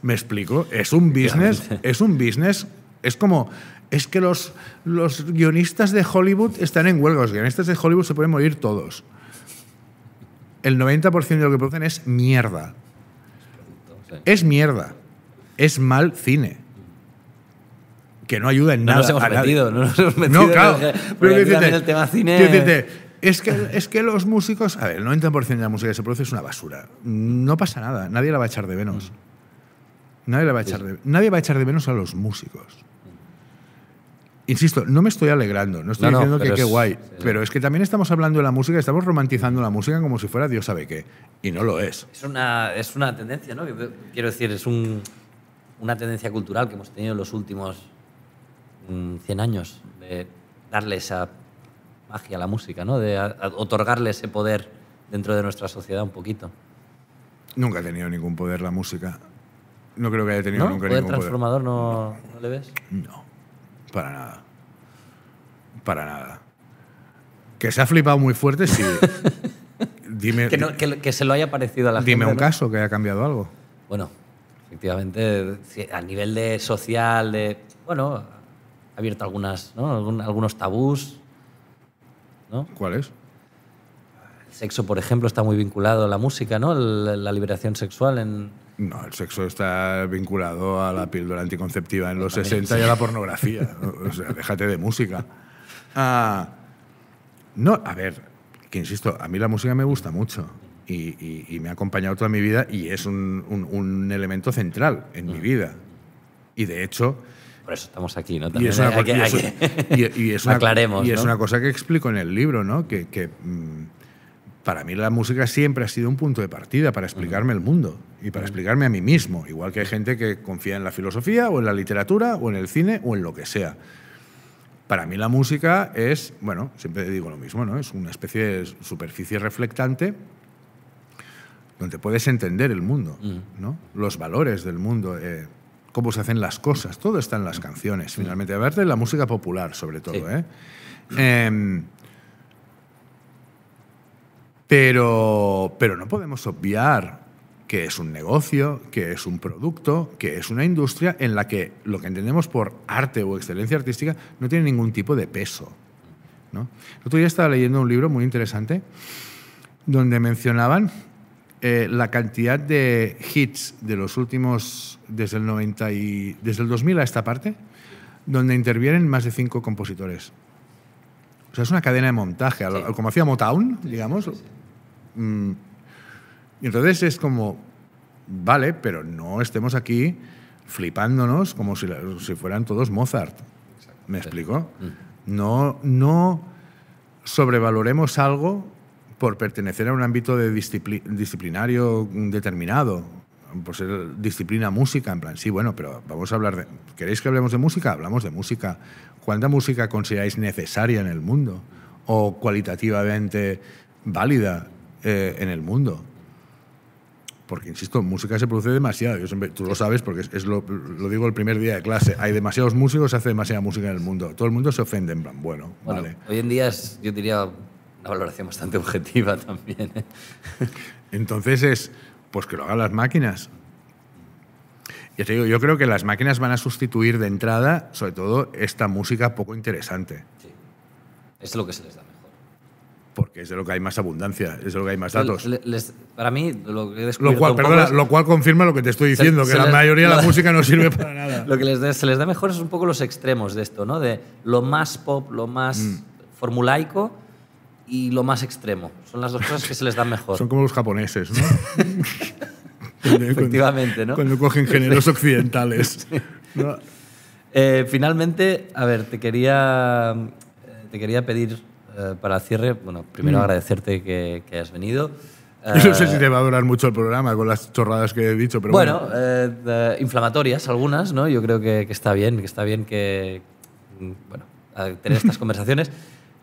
¿Me explico? Es un business, es un business, es como es que los, los guionistas de Hollywood están en huelga, los guionistas de Hollywood se pueden morir todos. El 90% de lo que producen es mierda. Es mierda. Es mal cine que no ayuda en nada. Nos hemos metido, no nos hemos metido. No, claro. Pero el tema cine. es que, es que los músicos. A ver, el 90% de la música que se produce es una basura. No pasa nada. Nadie la va a echar de menos. Mm. Nadie, la va a echar de, nadie va a echar de menos a los músicos. Insisto, no me estoy alegrando, no estoy diciendo que qué guay, pero es que también estamos hablando de la música, estamos romantizando la música como si fuera Dios sabe qué, y no lo es. Es una, es una tendencia, ¿no? Quiero decir, es un, una tendencia cultural que hemos tenido en los últimos 100 años, de darle esa magia a la música, ¿no? de otorgarle ese poder dentro de nuestra sociedad un poquito. Nunca ha tenido ningún poder la música. No creo que haya tenido nunca ningún transformador poder. No, no, le ves? No, para nada. Para nada. Que se ha flipado muy fuerte, sí. dime, que, se lo haya parecido a la dime gente. Dime un caso que haya cambiado algo. Bueno, efectivamente, a nivel de social, de. Bueno, abierto algunas, algunos tabús. ¿Cuáles? El sexo, por ejemplo, está muy vinculado a la música, ¿no? la, liberación sexual en, no, el sexo está vinculado a la píldora anticonceptiva en los 60 y a la pornografía. o sea, déjate de música. Ah, no, a ver, que insisto, a mí la música me gusta mucho y, me ha acompañado toda mi vida y es un, elemento central en mi mm. vida. Y de hecho, por eso estamos aquí, ¿no? También y es una, y una, y es una cosa que explico en el libro, ¿no? Que, mm, para mí la música siempre ha sido un punto de partida para explicarme el mundo y para explicarme a mí mismo. Igual que hay gente que confía en la filosofía o en la literatura o en el cine o en lo que sea. Para mí la música es, bueno, siempre digo lo mismo, ¿no? Es una especie de superficie reflectante donde puedes entender el mundo, ¿no? Los valores del mundo. Eh, cómo se hacen las cosas, todo está en las canciones, finalmente, aparte de la música popular, sobre todo. ¿eh? Em, pero, pero no podemos obviar que es un negocio, que es un producto, que es una industria en la que lo que entendemos por arte o excelencia artística no tiene ningún tipo de peso. ¿no? El otro día estaba leyendo un libro muy interesante donde mencionaban eh, la cantidad de hits de los últimos, desde el, 90 y, desde el 2000 a esta parte, donde intervienen más de cinco compositores. O sea, es una cadena de montaje, como hacía Motown, digamos. Mm. y entonces es como, vale, pero no estemos aquí flipándonos como si, si fueran todos Mozart. ¿Me explico? Mm. No, no sobrevaloremos algo por pertenecer a un ámbito de disciplinario determinado, por ser disciplina música, en plan, sí, bueno, pero vamos a hablar de... ¿Queréis que hablemos de música? Hablamos de música. ¿Cuánta música consideráis necesaria en el mundo o cualitativamente válida eh, en el mundo? Porque, insisto, música se produce demasiado. tú lo sabes porque es, lo, digo el primer día de clase. Hay demasiados músicos, se hace demasiada música en el mundo. Todo el mundo se ofende, en plan, bueno, bueno Hoy en día yo diría, una valoración bastante objetiva también. ¿eh? Entonces es, pues que lo hagan las máquinas. yo creo que las máquinas van a sustituir de entrada, sobre todo, esta música poco interesante. Sí. Es lo que se les da mejor. Porque es de lo que hay más abundancia, es de lo que hay más datos. para mí, lo que he cual, lo cual confirma lo que te estoy diciendo, que la mayoría de la música no sirve para nada. Lo que les se les da mejor es un poco los extremos de esto, ¿no? De lo más pop, lo más mm. formulaico y lo más extremo. Son las dos cosas que se les dan mejor. Son como los japoneses, ¿no? Efectivamente, cuando, ¿no? Cuando cogen géneros occidentales. Eh, finalmente, a ver, te quería, eh, te quería pedir para eh, para cierre, bueno, primero mm. agradecerte que, que, hayas venido. no sé si te va a durar mucho el programa con las chorradas que he dicho, pero bueno. bueno. inflamatorias algunas, ¿no? Yo creo que, que, está bien, que está bien que, mm, bueno, tener estas conversaciones.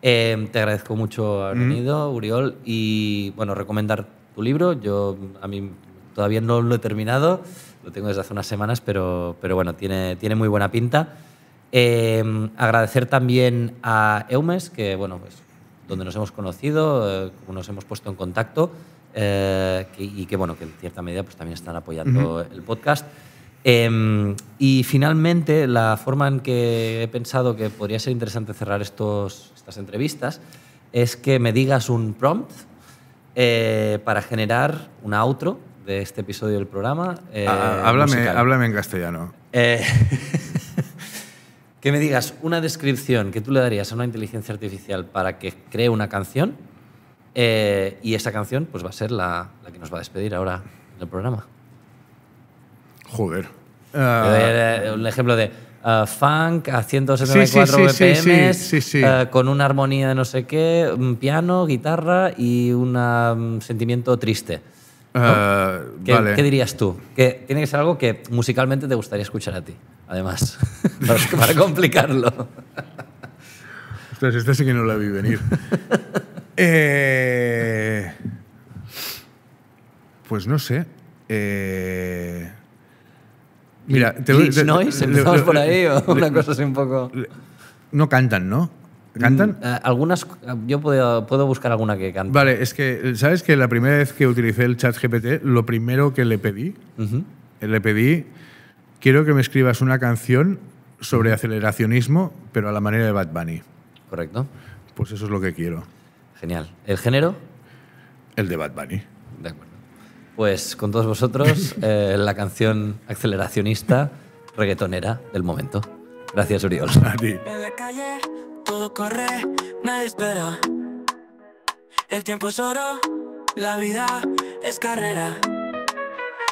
Em, te agradezco mucho haber venido, Uriol, y bueno, recomendar tu libro. Yo a mí todavía no lo he terminado, lo tengo desde hace unas semanas, pero, pero bueno, tiene, tiene muy buena pinta. Em, agradecer también a Eumes, que bueno, pues donde nos hemos conocido, eh, nos hemos puesto en contacto eh, y que bueno, que en cierta medida pues, también están apoyando el podcast. Em, y finalmente, la forma en que he pensado que podría ser interesante cerrar estos, estas entrevistas es que me digas un prompt eh, para generar un outro de este episodio del programa. Eh, ah, ah, háblame, en castellano. Eh, que me digas una descripción que tú le darías a una inteligencia artificial para que cree una canción y esa canción pues, va a ser la, la que nos va a despedir ahora del programa. Joder. Eh, un ejemplo de eh, funk a 174 sí, sí, sí, BPM, eh, con una armonía de no sé qué, un piano, guitarra y un um, sentimiento triste. ¿Qué, dirías tú? Que tiene que ser algo que musicalmente te gustaría escuchar a ti, además, para, complicarlo. esta sí que no la vi venir. pues no sé. Eh, Mira, empezamos por ahí o una cosa así un poco... No cantan, ¿no? ¿Cantan? Mm, eh, algunas, eh, yo puedo, buscar alguna que cante. Vale, es que, ¿sabes que la primera vez que utilicé el chat GPT, lo primero que le pedí, eh, le pedí, quiero que me escribas una canción sobre aceleracionismo, pero a la manera de Bad Bunny. Correcto. Pues eso es lo que quiero. Genial. ¿El género? El de Bad Bunny. Pues con todos vosotros, eh, la canción aceleracionista reggaetonera del momento. Gracias, Uriol. A ti. En la calle todo corre, nadie espera. El tiempo es oro, la vida es carrera.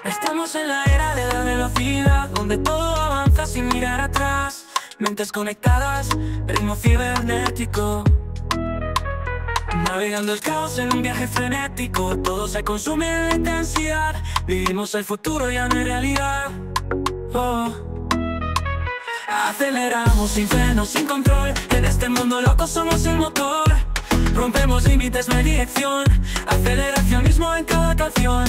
Estamos en la era de la velocidad, donde todo avanza sin mirar atrás. Mentes conectadas, ritmo cibernético. Navegando el caos en un viaje frenético Todo se consume la intensidad Vivimos el futuro ya no es realidad oh. Aceleramos sin freno, sin control En este mundo loco somos el motor Rompemos límites, no dirección Aceleracionismo en cada canción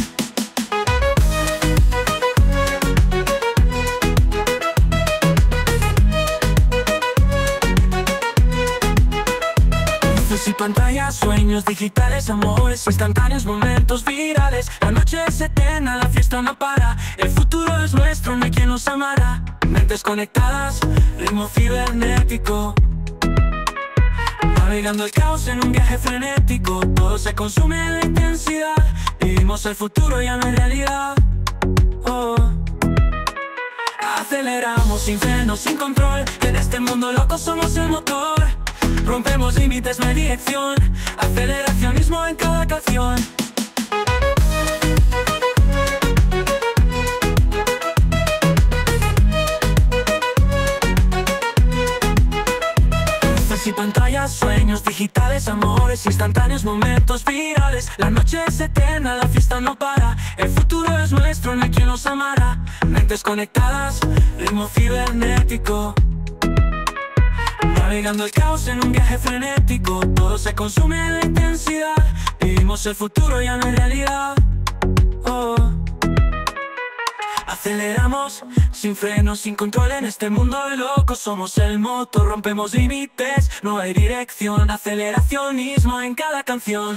y pantallas, sueños digitales, amores Instantáneos, momentos virales La noche se eterna, la fiesta no para El futuro es nuestro, no hay quien nos amara, Mentes conectadas, ritmo cibernético Navegando el caos en un viaje frenético Todo se consume la intensidad Vivimos el futuro ya a es realidad oh. Aceleramos sin freno, sin control En este mundo loco somos el motor Rompemos límites, no hay dirección Aceleracionismo en cada canción y pantallas, sueños digitales, amores instantáneos, momentos virales. La noche es eterna, la fiesta no para. El futuro es nuestro, no hay quien nos amará. Mentes conectadas, ritmo cibernético. Navegando el caos en un viaje frenético Todo se consume de intensidad Vivimos el futuro, y no es realidad oh. Aceleramos sin freno, sin control en este mundo de locos Somos el moto rompemos límites No hay dirección, aceleracionismo en cada canción